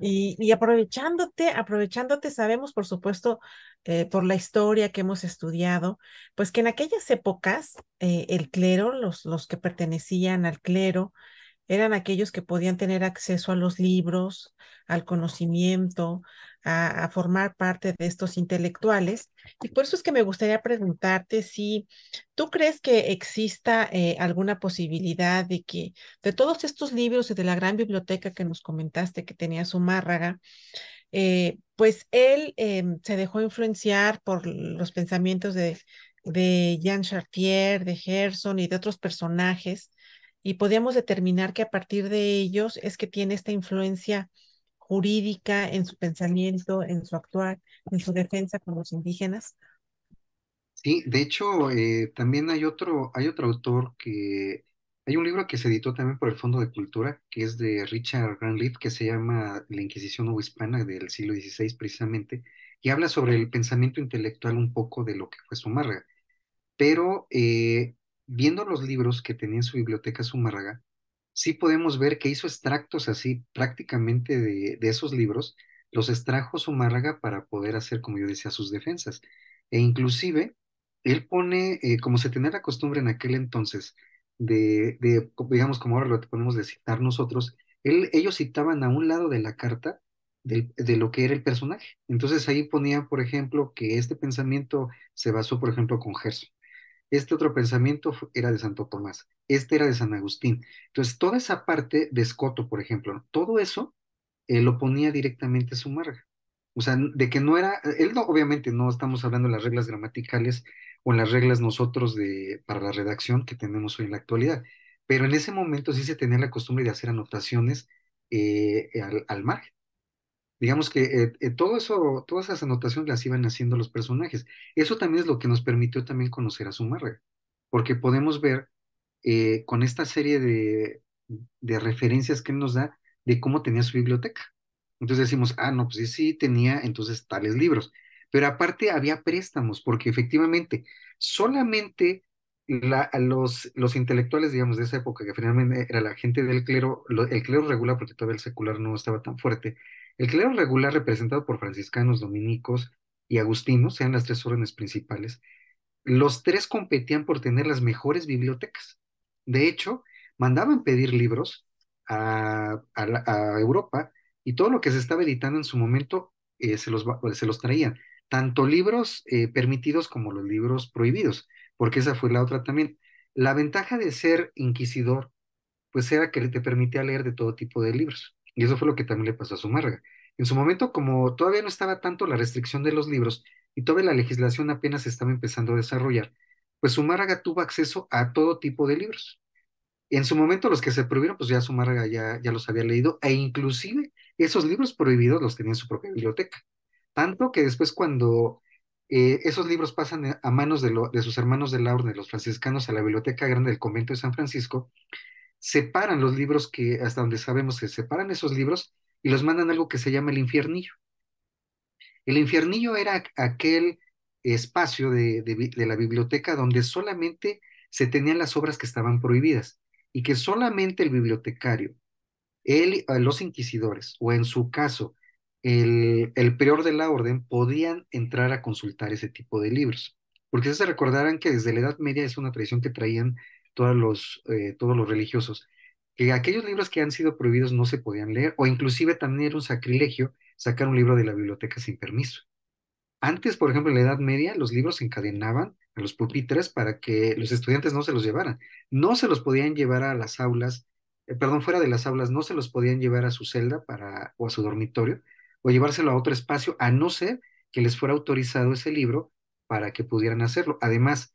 Y, aprovechándote, aprovechándote, sabemos, por supuesto, eh, por la historia que hemos estudiado, pues que en aquellas épocas eh, el clero, los, los que pertenecían al clero, eran aquellos que podían tener acceso a los libros, al conocimiento, a, formar parte de estos intelectuales. Y por eso es que me gustaría preguntarte si tú crees que exista eh, alguna posibilidad de que de todos estos libros y de la gran biblioteca que nos comentaste que tenía Zumárraga, eh, pues él em, se dejó influenciar por los pensamientos de, de Jean Chartier, de Gerson y de otros personajes y podíamos determinar que a partir de ellos es que tiene esta influencia jurídica en su pensamiento, en su actuar, en su defensa con los indígenas. Sí, de hecho, eh, también hay otro, hay otro autor que, hay un libro que se editó también por el Fondo de Cultura, que es de Richard Granleaf, que se llama La Inquisición Hispana del siglo XVI precisamente, y habla sobre el pensamiento intelectual un poco de lo que fue Sumar. Pero eh, viendo los libros que tenía en su biblioteca Zumárraga, sí podemos ver que hizo extractos así prácticamente de, esos libros, los extrajo Zumárraga para poder hacer, como yo decía, sus defensas. E inclusive, él pone, eh, como se tenía la costumbre en aquel entonces, de, de, digamos, como ahora lo podemos de citar nosotros, él, ellos citaban a un lado de la carta de lo que era el personaje. Entonces ahí ponía, por ejemplo, que este pensamiento se basó, por ejemplo, con Gerson este otro pensamiento era de Santo Tomás, este era de San Agustín. Entonces, toda esa parte de Escoto, por ejemplo, todo eso eh, lo ponía directamente a su margen, O sea, de que no era, eh, él no, obviamente no estamos hablando de las reglas gramaticales o en las reglas nosotros de, para la redacción que tenemos hoy en la actualidad, pero en ese momento sí se tenía la costumbre de hacer anotaciones eh, al margen. Digamos que eh, eh, todo eso, todas esas anotaciones las iban haciendo los personajes. Eso también es lo que nos permitió también conocer a Sumarre porque podemos ver eh, con esta serie de, referencias que nos da de cómo tenía su biblioteca. Entonces decimos, ah, no, pues sí, sí tenía entonces tales libros. Pero aparte había préstamos, porque efectivamente solamente la, los, los intelectuales, digamos, de esa época, que finalmente era la gente del clero, el clero regular, porque todavía el secular no estaba tan fuerte, el clero regular, representado por franciscanos, dominicos y agustinos, sean las tres órdenes principales, los tres competían por tener las mejores bibliotecas. De hecho, mandaban pedir libros a, Europa y todo lo que se estaba editando en su momento eh, pues, se, los, traían, tanto libros eh, permitidos como los libros prohibidos, porque esa fue la otra también. La ventaja de ser inquisidor, pues era que te permitía leer de todo tipo de libros. Y eso fue lo que también le pasó a Sumárraga En su momento, como todavía no estaba tanto la restricción de los libros y toda la legislación apenas se estaba empezando a desarrollar, pues Sumárraga tuvo acceso a todo tipo de libros. En su momento los que se prohibieron, pues ya Sumárraga ya, ya los había leído e inclusive esos libros prohibidos los tenía en su propia biblioteca. Tanto que después cuando eh, esos libros pasan a manos de, de, sus hermanos de la orden, los franciscanos, a la Biblioteca Grande del Convento de San Francisco, separan los libros que, hasta donde sabemos, se separan esos libros y los mandan a algo que se llama el infiernillo. El infiernillo era aquel espacio de, la biblioteca donde solamente se tenían las obras que estaban prohibidas y que solamente el bibliotecario, él, eh, los inquisidores o en su caso el, el prior de la orden podían entrar a consultar ese tipo de libros. Porque se recordarán que desde la Edad Media es una tradición que traían todos los, eh, todos los religiosos, que aquellos libros que han sido prohibidos no se podían leer, o inclusive también era un sacrilegio sacar un libro de la biblioteca sin permiso. Antes, por ejemplo, en la Edad Media, los libros se encadenaban a los pupitres para que los estudiantes no se los llevaran. No se los podían llevar a las aulas, eh, perdón, fuera de las aulas, no se los podían llevar a su celda para, o a su dormitorio, o llevárselo a otro espacio, a no ser que les fuera autorizado ese libro para que pudieran hacerlo. Además,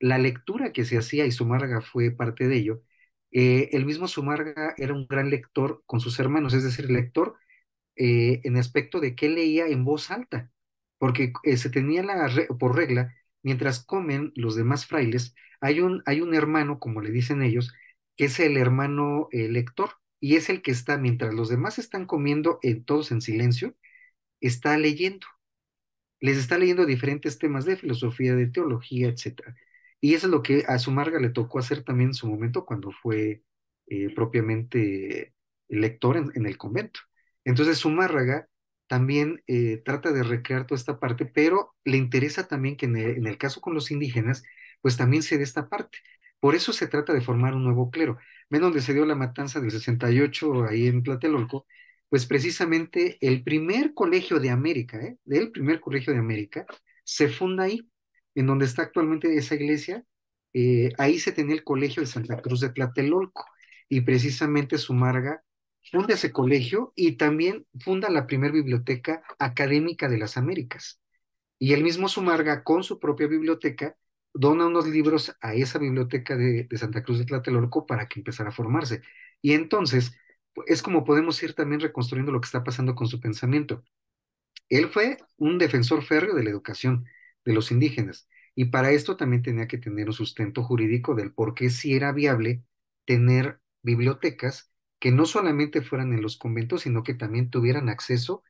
la lectura que se hacía, y Sumarga fue parte de ello, eh, el mismo Sumarga era un gran lector con sus hermanos, es decir, lector eh, en aspecto de que leía en voz alta, porque eh, se tenía la por regla, mientras comen los demás frailes, hay un, hay un hermano, como le dicen ellos, que es el hermano lector, y es el que está, mientras los demás están comiendo, todos en silencio, está leyendo. Les está leyendo diferentes temas de filosofía, de teología, etcétera. Y eso es lo que a Sumárraga le tocó hacer también en su momento cuando fue eh, propiamente lector en, el convento. Entonces Sumárraga también eh, trata de recrear toda esta parte, pero le interesa también que en el, caso con los indígenas, pues también se dé esta parte. Por eso se trata de formar un nuevo clero. Ven donde se dio la matanza del 68 ahí en Platelolco, pues precisamente el primer colegio de América, ¿eh? el primer colegio de América, se funda ahí en donde está actualmente esa iglesia, eh, ahí se tenía el colegio de Santa Cruz de Tlatelolco y precisamente Sumarga funda ese colegio y también funda la primera biblioteca académica de las Américas. Y el mismo Sumarga, con su propia biblioteca, dona unos libros a esa biblioteca de, de Santa Cruz de Tlatelolco para que empezara a formarse. Y entonces es como podemos ir también reconstruyendo lo que está pasando con su pensamiento. Él fue un defensor férreo de la educación de los indígenas. Y para esto también tenía que tener un sustento jurídico del por qué sí era viable tener bibliotecas que no solamente fueran en los conventos, sino que también tuvieran acceso,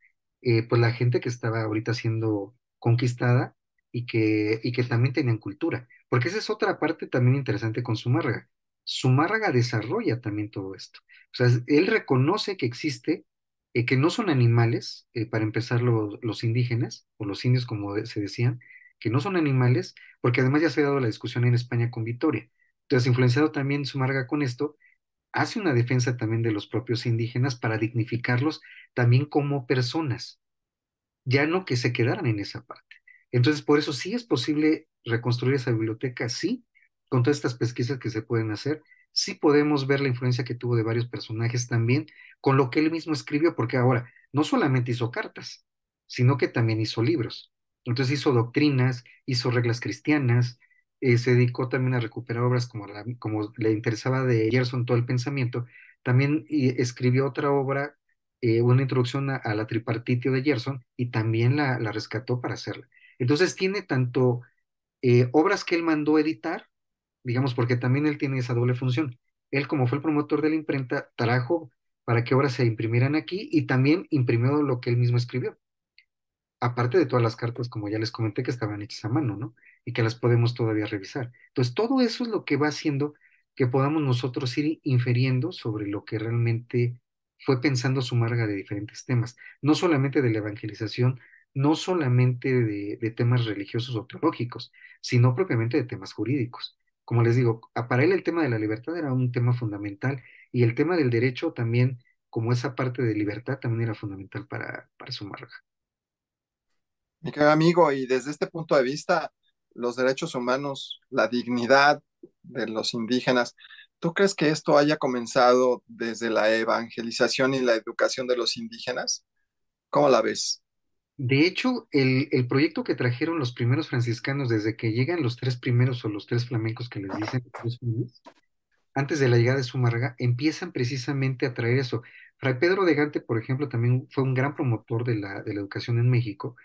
eh, por pues, la gente que estaba ahorita siendo conquistada y que, y que también tenían cultura. Porque esa es otra parte también interesante con Zumárraga. Zumárraga desarrolla también todo esto. O sea, él reconoce que existe, eh, que no son animales, eh, para empezar los indígenas, o los indios como se decían, que no son animales, porque además ya se ha dado la discusión en España con Vitoria. Entonces, influenciado también Sumarga con esto, hace una defensa también de los propios indígenas para dignificarlos también como personas, ya no que se quedaran en esa parte. Entonces, por eso sí es posible reconstruir esa biblioteca, sí, con todas estas pesquisas que se pueden hacer, sí podemos ver la influencia que tuvo de varios personajes también con lo que él mismo escribió, porque ahora no solamente hizo cartas, sino que también hizo libros. Entonces hizo doctrinas, hizo reglas cristianas, eh, se dedicó también a recuperar obras como, la, como le interesaba de Gerson todo el pensamiento. También escribió otra obra, eh, una introducción a, la tripartitio de Gerson, y también la, la rescató para hacerla. Entonces tiene tanto eh, obras que él mandó editar, digamos, porque también él tiene esa doble función. Él, como fue el promotor de la imprenta, trajo para que obras se imprimieran aquí y también imprimió lo que él mismo escribió aparte de todas las cartas, como ya les comenté, que estaban hechas a mano, ¿no? Y que las podemos todavía revisar. Entonces, todo eso es lo que va haciendo que podamos nosotros ir inferiendo sobre lo que realmente fue pensando Sumarga de diferentes temas, no solamente de la evangelización, no solamente de, temas religiosos o teológicos, sino propiamente de temas jurídicos. Como les digo, para él el tema de la libertad era un tema fundamental y el tema del derecho también, como esa parte de libertad, también era fundamental para, para su mi querido amigo, y desde este punto de vista, los derechos humanos, la dignidad de los indígenas, ¿tú crees que esto haya comenzado desde la evangelización y la educación de los indígenas? ¿Cómo la ves? De hecho, el, el proyecto que trajeron los primeros franciscanos desde que llegan los tres primeros o los tres flamencos que les dicen, antes de la llegada de Sumarga, empiezan precisamente a traer eso. Fray Pedro de Gante, por ejemplo, también fue un gran promotor de la, de la educación en México,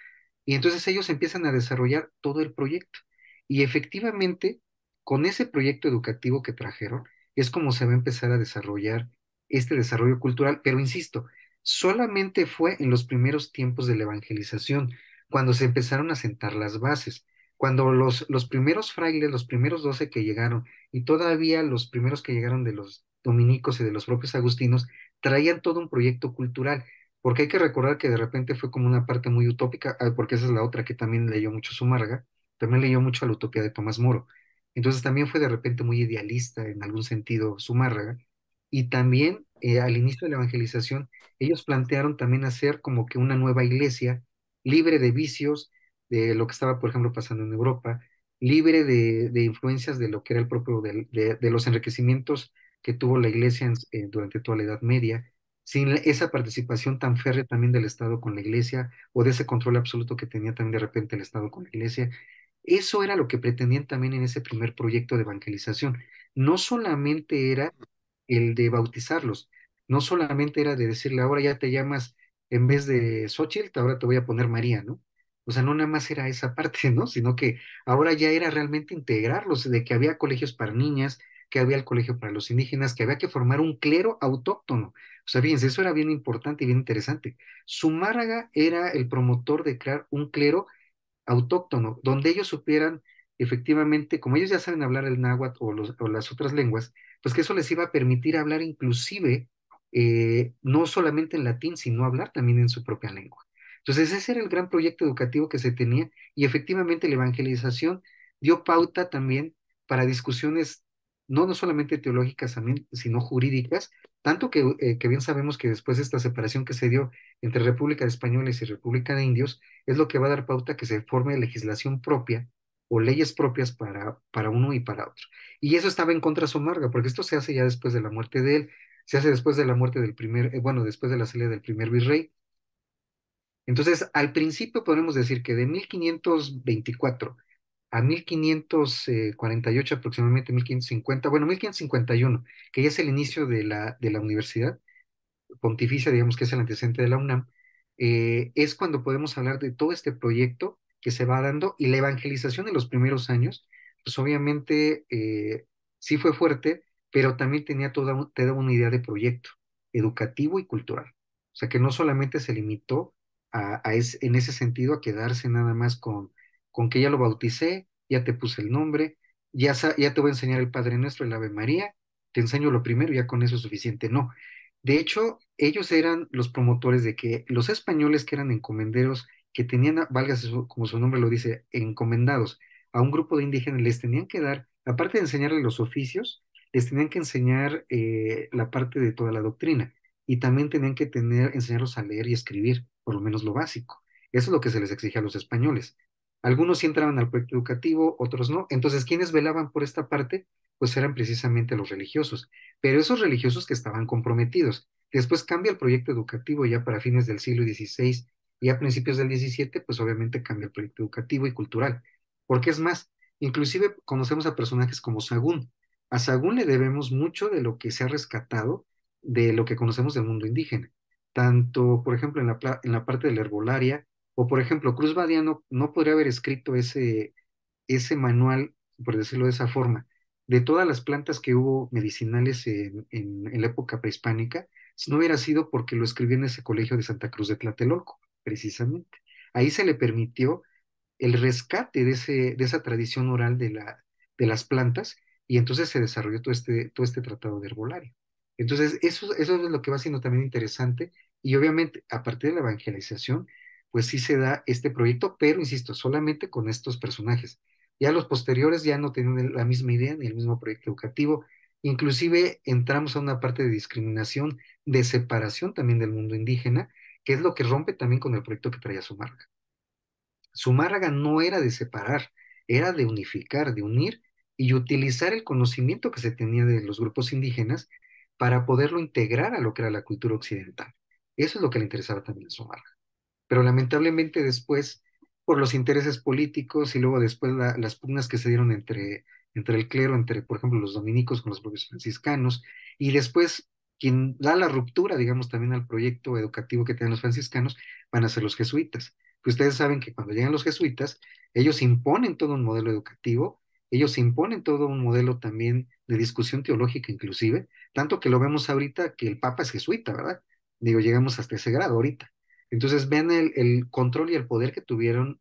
y entonces ellos empiezan a desarrollar todo el proyecto. Y efectivamente, con ese proyecto educativo que trajeron, es como se va a empezar a desarrollar este desarrollo cultural. Pero insisto, solamente fue en los primeros tiempos de la evangelización, cuando se empezaron a sentar las bases. Cuando los, los primeros frailes, los primeros doce que llegaron, y todavía los primeros que llegaron de los dominicos y de los propios agustinos, traían todo un proyecto cultural porque hay que recordar que de repente fue como una parte muy utópica, ah, porque esa es la otra que también leyó mucho Sumarga, también leyó mucho a la utopía de Tomás Moro. Entonces también fue de repente muy idealista en algún sentido Sumárraga, Y también eh, al inicio de la evangelización, ellos plantearon también hacer como que una nueva iglesia libre de vicios, de lo que estaba, por ejemplo, pasando en Europa, libre de, influencias de lo que era el propio, de, los enriquecimientos que tuvo la iglesia eh, durante toda la Edad Media, sin esa participación tan férrea también del Estado con la Iglesia o de ese control absoluto que tenía también de repente el Estado con la Iglesia. Eso era lo que pretendían también en ese primer proyecto de evangelización. No solamente era el de bautizarlos, no solamente era de decirle, ahora ya te llamas, en vez de Xochitl, ahora te voy a poner María, ¿no? O sea, no nada más era esa [laughs] parte, ¿no? Sino que ahora ya era realmente integrarlos, de que había colegios para niñas, que había el colegio para los indígenas, que había que formar un clero autóctono. O sea, fíjense, eso era bien importante y bien interesante. Zumárraga era el promotor de crear un clero autóctono, donde ellos supieran efectivamente, como ellos ya saben hablar el náhuatl o, las otras lenguas, pues que eso les iba a permitir hablar inclusive eh, no solamente en latín, sino hablar también en su propia lengua. Entonces, ese era el gran proyecto educativo que se tenía y efectivamente la evangelización dio pauta también para discusiones no, solamente teológicas, sino jurídicas, tanto que, eh, que, bien sabemos que después de esta separación que se dio entre República de Españoles y República de Indios, es lo que va a dar pauta que se forme legislación propia o leyes propias para, para uno y para otro. Y eso estaba en contra de Somarga, porque esto se hace ya después de la muerte de él, se hace después de la muerte del primer, eh, bueno, después de la salida del primer virrey. Entonces, al principio podemos decir que de 1524 a 1548 eh, aproximadamente, 1550, bueno, 1551, que ya es el inicio de la, de la universidad pontificia, digamos que es el antecedente de la UNAM, eh, es cuando podemos hablar de todo este proyecto que se va dando y la evangelización en los primeros años, pues obviamente eh, sí fue fuerte, pero también tenía toda te da una idea de proyecto educativo y cultural. O sea que no solamente se limitó a, es, en ese sentido a quedarse nada más con con que ya lo bauticé, ya te puse el nombre, ya, ya te voy a enseñar el Padre Nuestro, el Ave María, te enseño lo primero, ya con eso es suficiente. No. De hecho, ellos eran los promotores de que los españoles que eran encomenderos, que tenían, válgase como su nombre lo dice, encomendados a un grupo de indígenas, les tenían que dar, aparte de enseñarles los oficios, les tenían que enseñar eh, la parte de toda la doctrina y también tenían que tener, enseñarlos a leer y escribir, por lo menos lo básico. Eso es lo que se les exige a los españoles. Algunos sí entraban al proyecto educativo, otros no. Entonces, quienes velaban por esta parte, pues eran precisamente los religiosos, pero esos religiosos que estaban comprometidos. Después cambia el proyecto educativo ya para fines del siglo XVI y a principios del XVII, pues obviamente cambia el proyecto educativo y cultural. Porque es más, inclusive conocemos a personajes como Sagún. A Sagún le debemos mucho de lo que se ha rescatado de lo que conocemos del mundo indígena. Tanto, por ejemplo, en la, en la parte de la herbolaria, o por ejemplo, Cruz Badiano no, podría haber escrito ese, ese manual, por decirlo de esa forma, de todas las plantas que hubo medicinales en, la época prehispánica, si no hubiera sido porque lo escribió en ese colegio de Santa Cruz de Tlatelolco, precisamente. Ahí se le permitió el rescate de, de esa tradición oral de, la, de las plantas y entonces se desarrolló todo este, todo este tratado de herbolario. Entonces, eso, eso es lo que va siendo también interesante y obviamente a partir de la evangelización pues sí se da este proyecto, pero insisto, solamente con estos personajes. Ya los posteriores ya no tienen la misma idea ni el mismo proyecto educativo. Inclusive entramos a una parte de discriminación, de separación también del mundo indígena, que es lo que rompe también con el proyecto que traía Sumárraga Sumárraga no era de separar, era de unificar, de unir y utilizar el conocimiento que se tenía de los grupos indígenas para poderlo integrar a lo que era la cultura occidental. Eso es lo que le interesaba también a Sumárraga pero lamentablemente después, por los intereses políticos y luego después las pugnas que se dieron entre, entre el clero, entre, por ejemplo, los dominicos con los propios franciscanos, y después quien da la ruptura, digamos, también al proyecto educativo que tienen los franciscanos, van a ser los jesuitas. ustedes saben que cuando llegan los jesuitas, ellos imponen todo un modelo educativo, ellos imponen todo un modelo también de discusión teológica inclusive, tanto que lo vemos ahorita que el Papa es jesuita, ¿verdad? Digo, llegamos hasta ese grado ahorita. Entonces vean el, control y el poder que tuvieron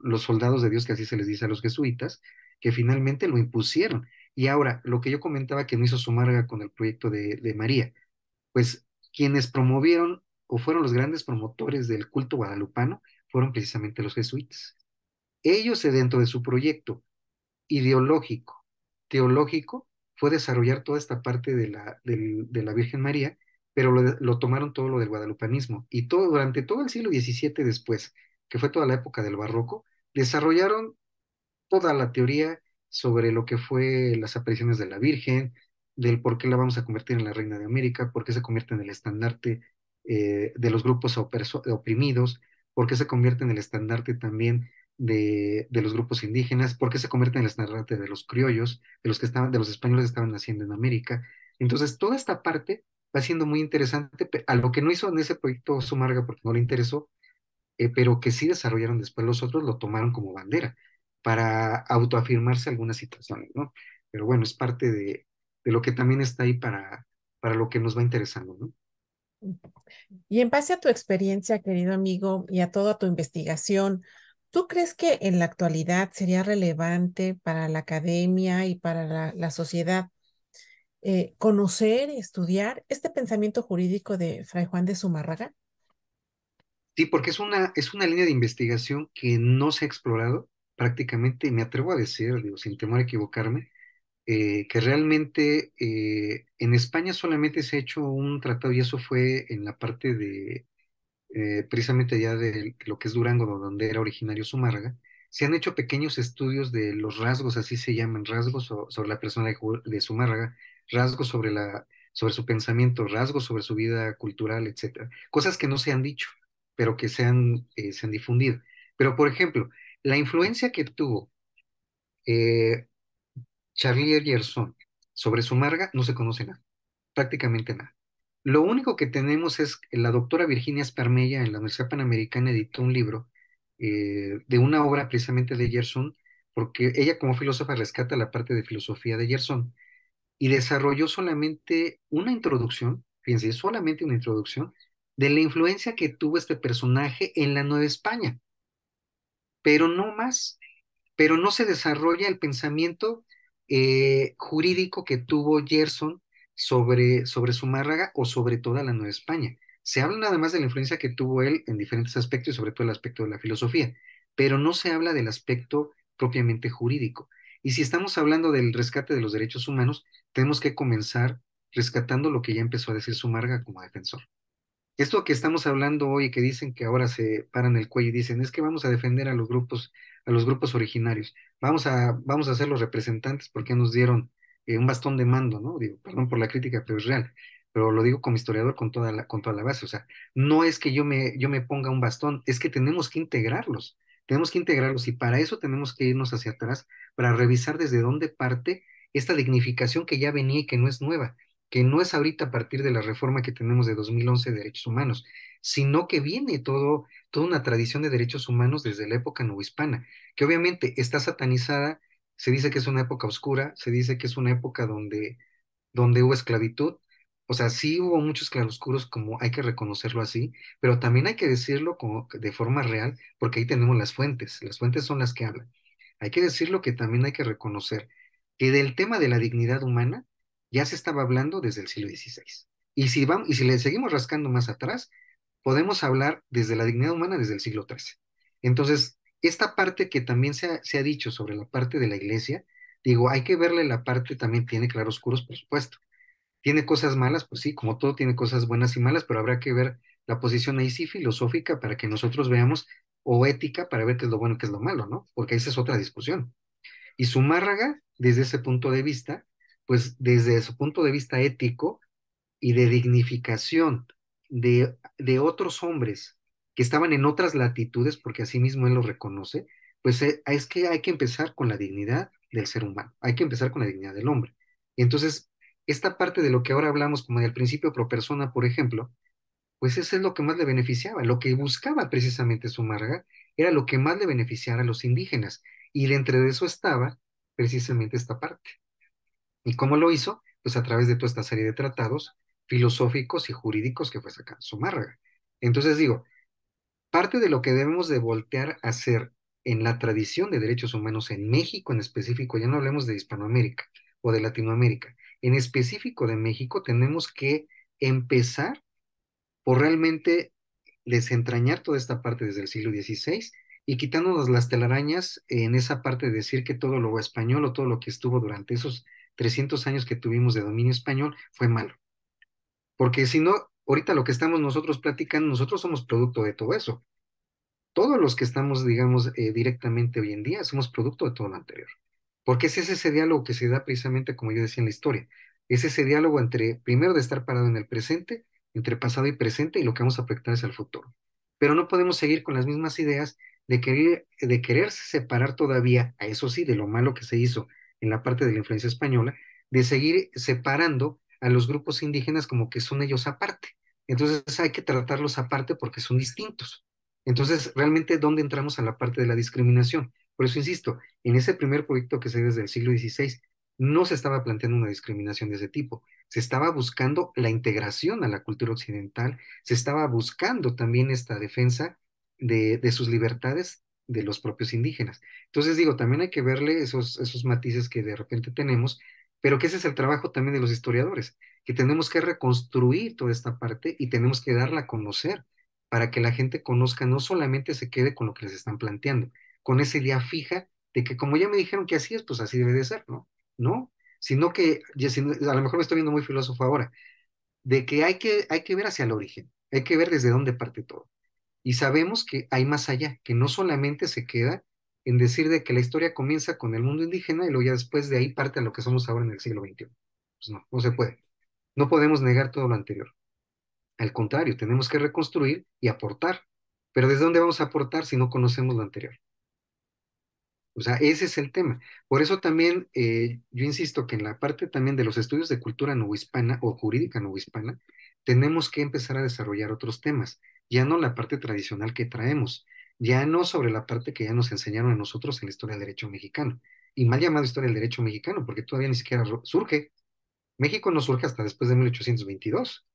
los soldados de Dios, que así se les dice a los jesuitas, que finalmente lo impusieron. Y ahora, lo que yo comentaba que no hizo Sumarga con el proyecto de, María, pues quienes promovieron o fueron los grandes promotores del culto guadalupano fueron precisamente los jesuitas. Ellos eh, dentro de su proyecto ideológico, teológico, fue desarrollar toda esta parte de la Virgen María pero lo, tomaron todo lo del guadalupanismo. Y todo, durante todo el siglo XVII después, que fue toda la época del barroco, desarrollaron toda la teoría sobre lo que fue las apariciones de la Virgen, del por qué la vamos a convertir en la Reina de América, por qué se convierte en el estandarte eh, de los grupos oprimidos, por qué se convierte en el estandarte también de, de, los grupos indígenas, por qué se convierte en el estandarte de los criollos, de los, que estaban, de los españoles que estaban naciendo en América. Entonces, toda esta parte va siendo muy interesante, a lo que no hizo en ese proyecto Sumarga porque no le interesó, eh, pero que sí desarrollaron después los otros, lo tomaron como bandera para autoafirmarse algunas situaciones, ¿no? Pero bueno, es parte de, lo que también está ahí para, para lo que nos va interesando, ¿no? Y en base a tu experiencia, querido amigo, y a toda tu investigación, ¿tú crees que en la actualidad sería relevante para la academia y para la sociedad eh, conocer estudiar este pensamiento jurídico de Fray Juan de Zumárraga? Sí, porque es una, es una línea de investigación que no se ha explorado prácticamente, me atrevo a decir, digo, sin temor a equivocarme, eh, que realmente eh, en España solamente se ha hecho un tratado y eso fue en la parte de, precisamente ya de lo que es Durango, donde era originario Zumárraga, se han hecho pequeños estudios de los rasgos, así se llaman rasgos, sobre la persona de, de Zumárraga, rasgos sobre, la, sobre su pensamiento, rasgos sobre su vida cultural, etcétera. Cosas que no se han dicho, pero que se han, eh, se han difundido. Pero, por ejemplo, la influencia que tuvo eh, Charlie Gerson sobre su marga no se conoce nada, prácticamente nada. Lo único que tenemos es que la doctora Virginia Sparmella en la Universidad Panamericana editó un libro eh, de una obra precisamente de Gerson, porque ella como filósofa rescata la parte de filosofía de Gerson, y desarrolló solamente una introducción, fíjense, solamente una introducción de la influencia que tuvo este personaje en la Nueva España. Pero no más, pero no se desarrolla el pensamiento eh, jurídico que tuvo Gerson sobre, sobre márraga o sobre toda la Nueva España. Se habla nada más de la influencia que tuvo él en diferentes aspectos y sobre todo el aspecto de la filosofía, pero no se habla del aspecto propiamente jurídico. Y si estamos hablando del rescate de los derechos humanos, tenemos que comenzar rescatando lo que ya empezó a decir Sumarga como defensor. Esto que estamos hablando hoy, que dicen que ahora se paran el cuello y dicen, es que vamos a defender a los grupos, a los grupos originarios, vamos a, vamos a ser los representantes porque nos dieron eh, un bastón de mando, ¿no? Digo, perdón por la crítica, pero es real pero lo digo como historiador con toda la, con toda la base, o sea, no es que yo me, yo me ponga un bastón, es que tenemos que integrarlos tenemos que integrarlos y para eso tenemos que irnos hacia atrás para revisar desde dónde parte esta dignificación que ya venía y que no es nueva, que no es ahorita a partir de la reforma que tenemos de 2011 de derechos humanos, sino que viene todo, toda una tradición de derechos humanos desde la época hispana, que obviamente está satanizada, se dice que es una época oscura, se dice que es una época donde, donde hubo esclavitud, o sea, sí hubo muchos claroscuros, como hay que reconocerlo así, pero también hay que decirlo de forma real, porque ahí tenemos las fuentes, las fuentes son las que hablan. Hay que decirlo que también hay que reconocer que del tema de la dignidad humana ya se estaba hablando desde el siglo XVI. Y si, vamos, y si le seguimos rascando más atrás, podemos hablar desde la dignidad humana desde el siglo XIII. Entonces, esta parte que también se ha, se ha dicho sobre la parte de la iglesia, digo, hay que verle la parte, también tiene claroscuros, por supuesto, tiene cosas malas, pues sí, como todo tiene cosas buenas y malas, pero habrá que ver la posición ahí sí filosófica para que nosotros veamos, o ética para ver qué es lo bueno y qué es lo malo, ¿no? Porque esa es otra discusión. Y Sumárraga, desde ese punto de vista, pues desde su punto de vista ético y de dignificación de, de otros hombres que estaban en otras latitudes, porque así mismo él lo reconoce, pues eh, es que hay que empezar con la dignidad del ser humano, hay que empezar con la dignidad del hombre. Y entonces esta parte de lo que ahora hablamos como del principio pro persona, por ejemplo, pues eso es lo que más le beneficiaba, lo que buscaba precisamente Sumarga era lo que más le beneficiara a los indígenas y dentro de eso estaba precisamente esta parte. ¿Y cómo lo hizo? Pues a través de toda esta serie de tratados filosóficos y jurídicos que fue sacando Sumárraga. Entonces digo, parte de lo que debemos de voltear a hacer en la tradición de derechos humanos en México en específico, ya no hablemos de Hispanoamérica o de Latinoamérica, en específico de México, tenemos que empezar por realmente desentrañar toda esta parte desde el siglo XVI y quitándonos las telarañas en esa parte de decir que todo lo español o todo lo que estuvo durante esos 300 años que tuvimos de dominio español fue malo. Porque si no, ahorita lo que estamos nosotros platicando, nosotros somos producto de todo eso. Todos los que estamos, digamos, eh, directamente hoy en día somos producto de todo lo anterior. Porque ese es ese diálogo que se da precisamente, como yo decía en la historia, es ese diálogo entre, primero, de estar parado en el presente, entre pasado y presente, y lo que vamos a proyectar es el futuro. Pero no podemos seguir con las mismas ideas de querer, de quererse separar todavía, a eso sí, de lo malo que se hizo en la parte de la influencia española, de seguir separando a los grupos indígenas como que son ellos aparte. Entonces hay que tratarlos aparte porque son distintos. Entonces, realmente, ¿dónde entramos a la parte de la discriminación? Por eso insisto, en ese primer proyecto que se desde el siglo XVI, no se estaba planteando una discriminación de ese tipo, se estaba buscando la integración a la cultura occidental, se estaba buscando también esta defensa de, sus libertades de los propios indígenas. Entonces digo, también hay que verle esos, esos matices que de repente tenemos, pero que ese es el trabajo también de los historiadores, que tenemos que reconstruir toda esta parte y tenemos que darla a conocer para que la gente conozca, no solamente se quede con lo que les están planteando, con esa idea fija de que como ya me dijeron que así es, pues así debe de ser, ¿no? No, sino que, a lo mejor me estoy viendo muy filósofo ahora, de que hay que, hay que ver hacia el origen, hay que ver desde dónde parte todo. Y sabemos que hay más allá, que no solamente se queda en decir de que la historia comienza con el mundo indígena y luego ya después de ahí parte a lo que somos ahora en el siglo XXI. Pues no, no se puede. No podemos negar todo lo anterior. Al contrario, tenemos que reconstruir y aportar. Pero ¿desde dónde vamos a aportar si no conocemos lo anterior? O sea, ese es el tema. Por eso también eh, yo insisto que en la parte también de los estudios de cultura hispana o jurídica hispana, tenemos que empezar a desarrollar otros temas, ya no la parte tradicional que traemos, ya no sobre la parte que ya nos enseñaron a nosotros en la historia del derecho mexicano, y mal llamado historia del derecho mexicano, porque todavía ni siquiera surge. México no surge hasta después de 1822,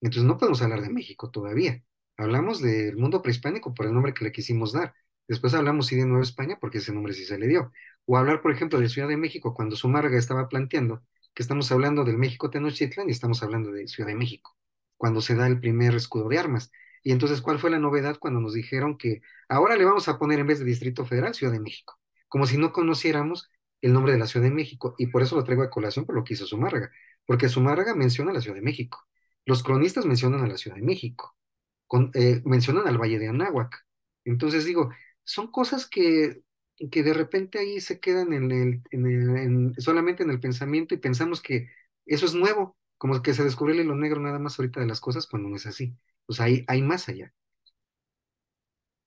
entonces no podemos hablar de México todavía. Hablamos del mundo prehispánico por el nombre que le quisimos dar, Después hablamos sí de Nueva España porque ese nombre sí se le dio. O hablar, por ejemplo, de Ciudad de México cuando Zumárraga estaba planteando que estamos hablando del México Tenochtitlan y estamos hablando de Ciudad de México, cuando se da el primer escudo de armas. Y entonces, ¿cuál fue la novedad cuando nos dijeron que ahora le vamos a poner en vez de Distrito Federal Ciudad de México? Como si no conociéramos el nombre de la Ciudad de México y por eso lo traigo a colación por lo que hizo Zumárraga, porque Zumárraga menciona a la Ciudad de México. Los cronistas mencionan a la Ciudad de México, eh, mencionan al Valle de Anáhuac. Entonces digo, son cosas que, que de repente ahí se quedan en el, solamente en el pensamiento y pensamos que eso es nuevo, como que se descubrió el hilo negro nada más ahorita de las cosas cuando no es así. Pues hay, hay más allá.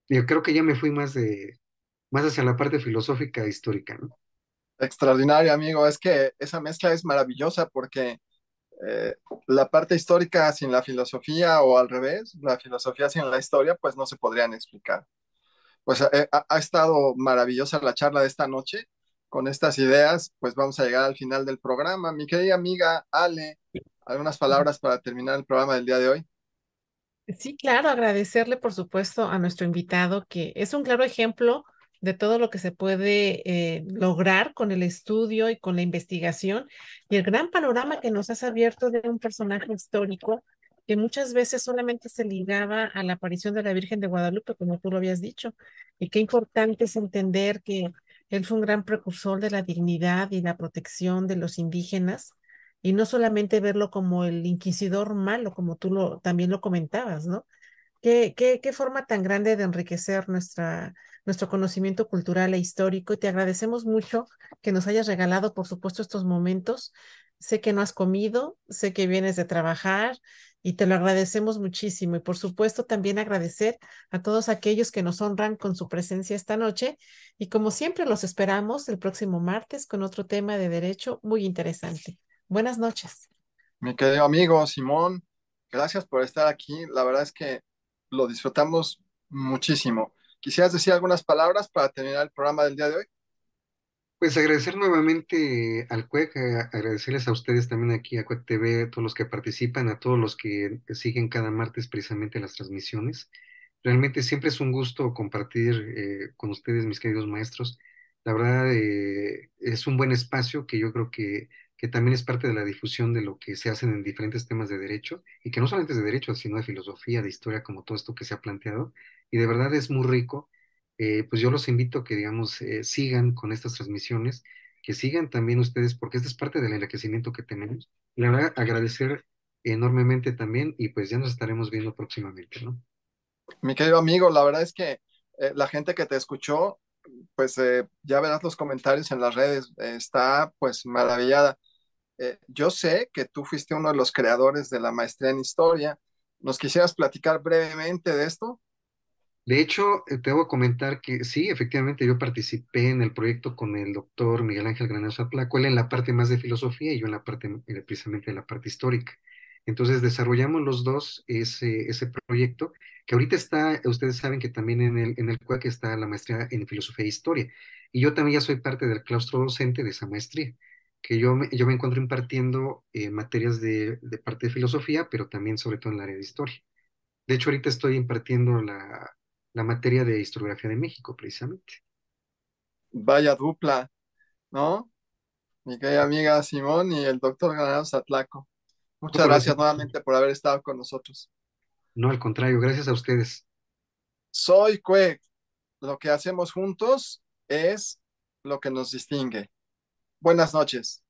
Yo creo que ya me fui más de más hacia la parte filosófica e histórica, Extraordinario, amigo. Es que esa mezcla es maravillosa porque eh, la parte histórica sin la filosofía o al revés, la filosofía sin la historia, pues no se podrían explicar pues eh, ha, estado maravillosa la charla de esta noche. Con estas ideas, pues vamos a llegar al final del programa. Mi querida amiga Ale, ¿algunas palabras para terminar el programa del día de hoy? Sí, claro, agradecerle, por supuesto, a nuestro invitado, que es un claro ejemplo de todo lo que se puede eh, lograr con el estudio y con la investigación y el gran panorama que nos has abierto de un personaje histórico muchas veces solamente se ligaba a la aparición de la Virgen de Guadalupe, como tú lo habías dicho. Y qué importante es entender que él fue un gran precursor de la dignidad y la protección de los indígenas, y no solamente verlo como el inquisidor malo, como tú también lo comentabas, ¿no? Qué, forma tan grande de enriquecer nuestra, nuestro conocimiento cultural e histórico y te agradecemos mucho que nos hayas regalado, por supuesto, estos momentos. Sé que no has comido, sé que vienes de trabajar y te lo agradecemos muchísimo. Y por supuesto, también agradecer a todos aquellos que nos honran con su presencia esta noche. Y como siempre, los esperamos el próximo martes con otro tema de derecho muy interesante. Buenas noches. Mi querido amigo Simón, gracias por estar aquí. La verdad es que lo disfrutamos muchísimo. ¿Quisieras decir algunas palabras para terminar el programa del día de hoy? Pues agradecer nuevamente al CUEC, e eh, agradecerles a ustedes también aquí a CUEC TV, a todos los que participan, a todos los que siguen cada martes precisamente las transmisiones. Realmente siempre es un gusto compartir eh, con ustedes, mis queridos maestros. La verdad, eh, es un buen espacio que yo creo que que también es parte de la difusión de lo que se hacen en diferentes temas de derecho, y que no solamente es de derecho, sino de filosofía, de historia, como todo esto que se ha planteado, y de verdad es muy rico. Eh, pues yo los invito a que, digamos, eh, sigan con estas transmisiones, que sigan también ustedes, porque esta es parte del enriquecimiento que tenemos. La verdad, agradecer enormemente también, y pues ya nos estaremos viendo próximamente, ¿no? Mi querido amigo, la verdad es que eh, la gente que te escuchó, pues ya verás los comentarios en las redes, está pues maravillada. Eh, yo sé que tú fuiste uno de los creadores de la maestría en historia. ¿Nos quisieras platicar brevemente de esto? De hecho, eh, te voy a comentar que sí, efectivamente yo participé en el proyecto con el doctor Miguel Ángel Granados Zaplaco, él en la parte más de filosofía y yo en la parte, eh, precisamente de la parte histórica. Entonces desarrollamos los dos ese, proyecto, que ahorita está, ustedes saben que también en el, en el está la maestría en filosofía e historia, y yo también ya soy parte del claustro docente de esa maestría que yo me, yo me encuentro impartiendo eh, materias de, parte de filosofía, pero también sobre todo en el área de historia. De hecho, ahorita estoy impartiendo la, la materia de historiografía de México, precisamente. Vaya dupla, ¿no? Mi querida amiga Simón y el doctor Ganado Satlaco. Muchas gracias nuevamente por haber estado con nosotros. No, al contrario, gracias a ustedes. Soy Cue Lo que hacemos juntos es lo que nos distingue. Buenas noches.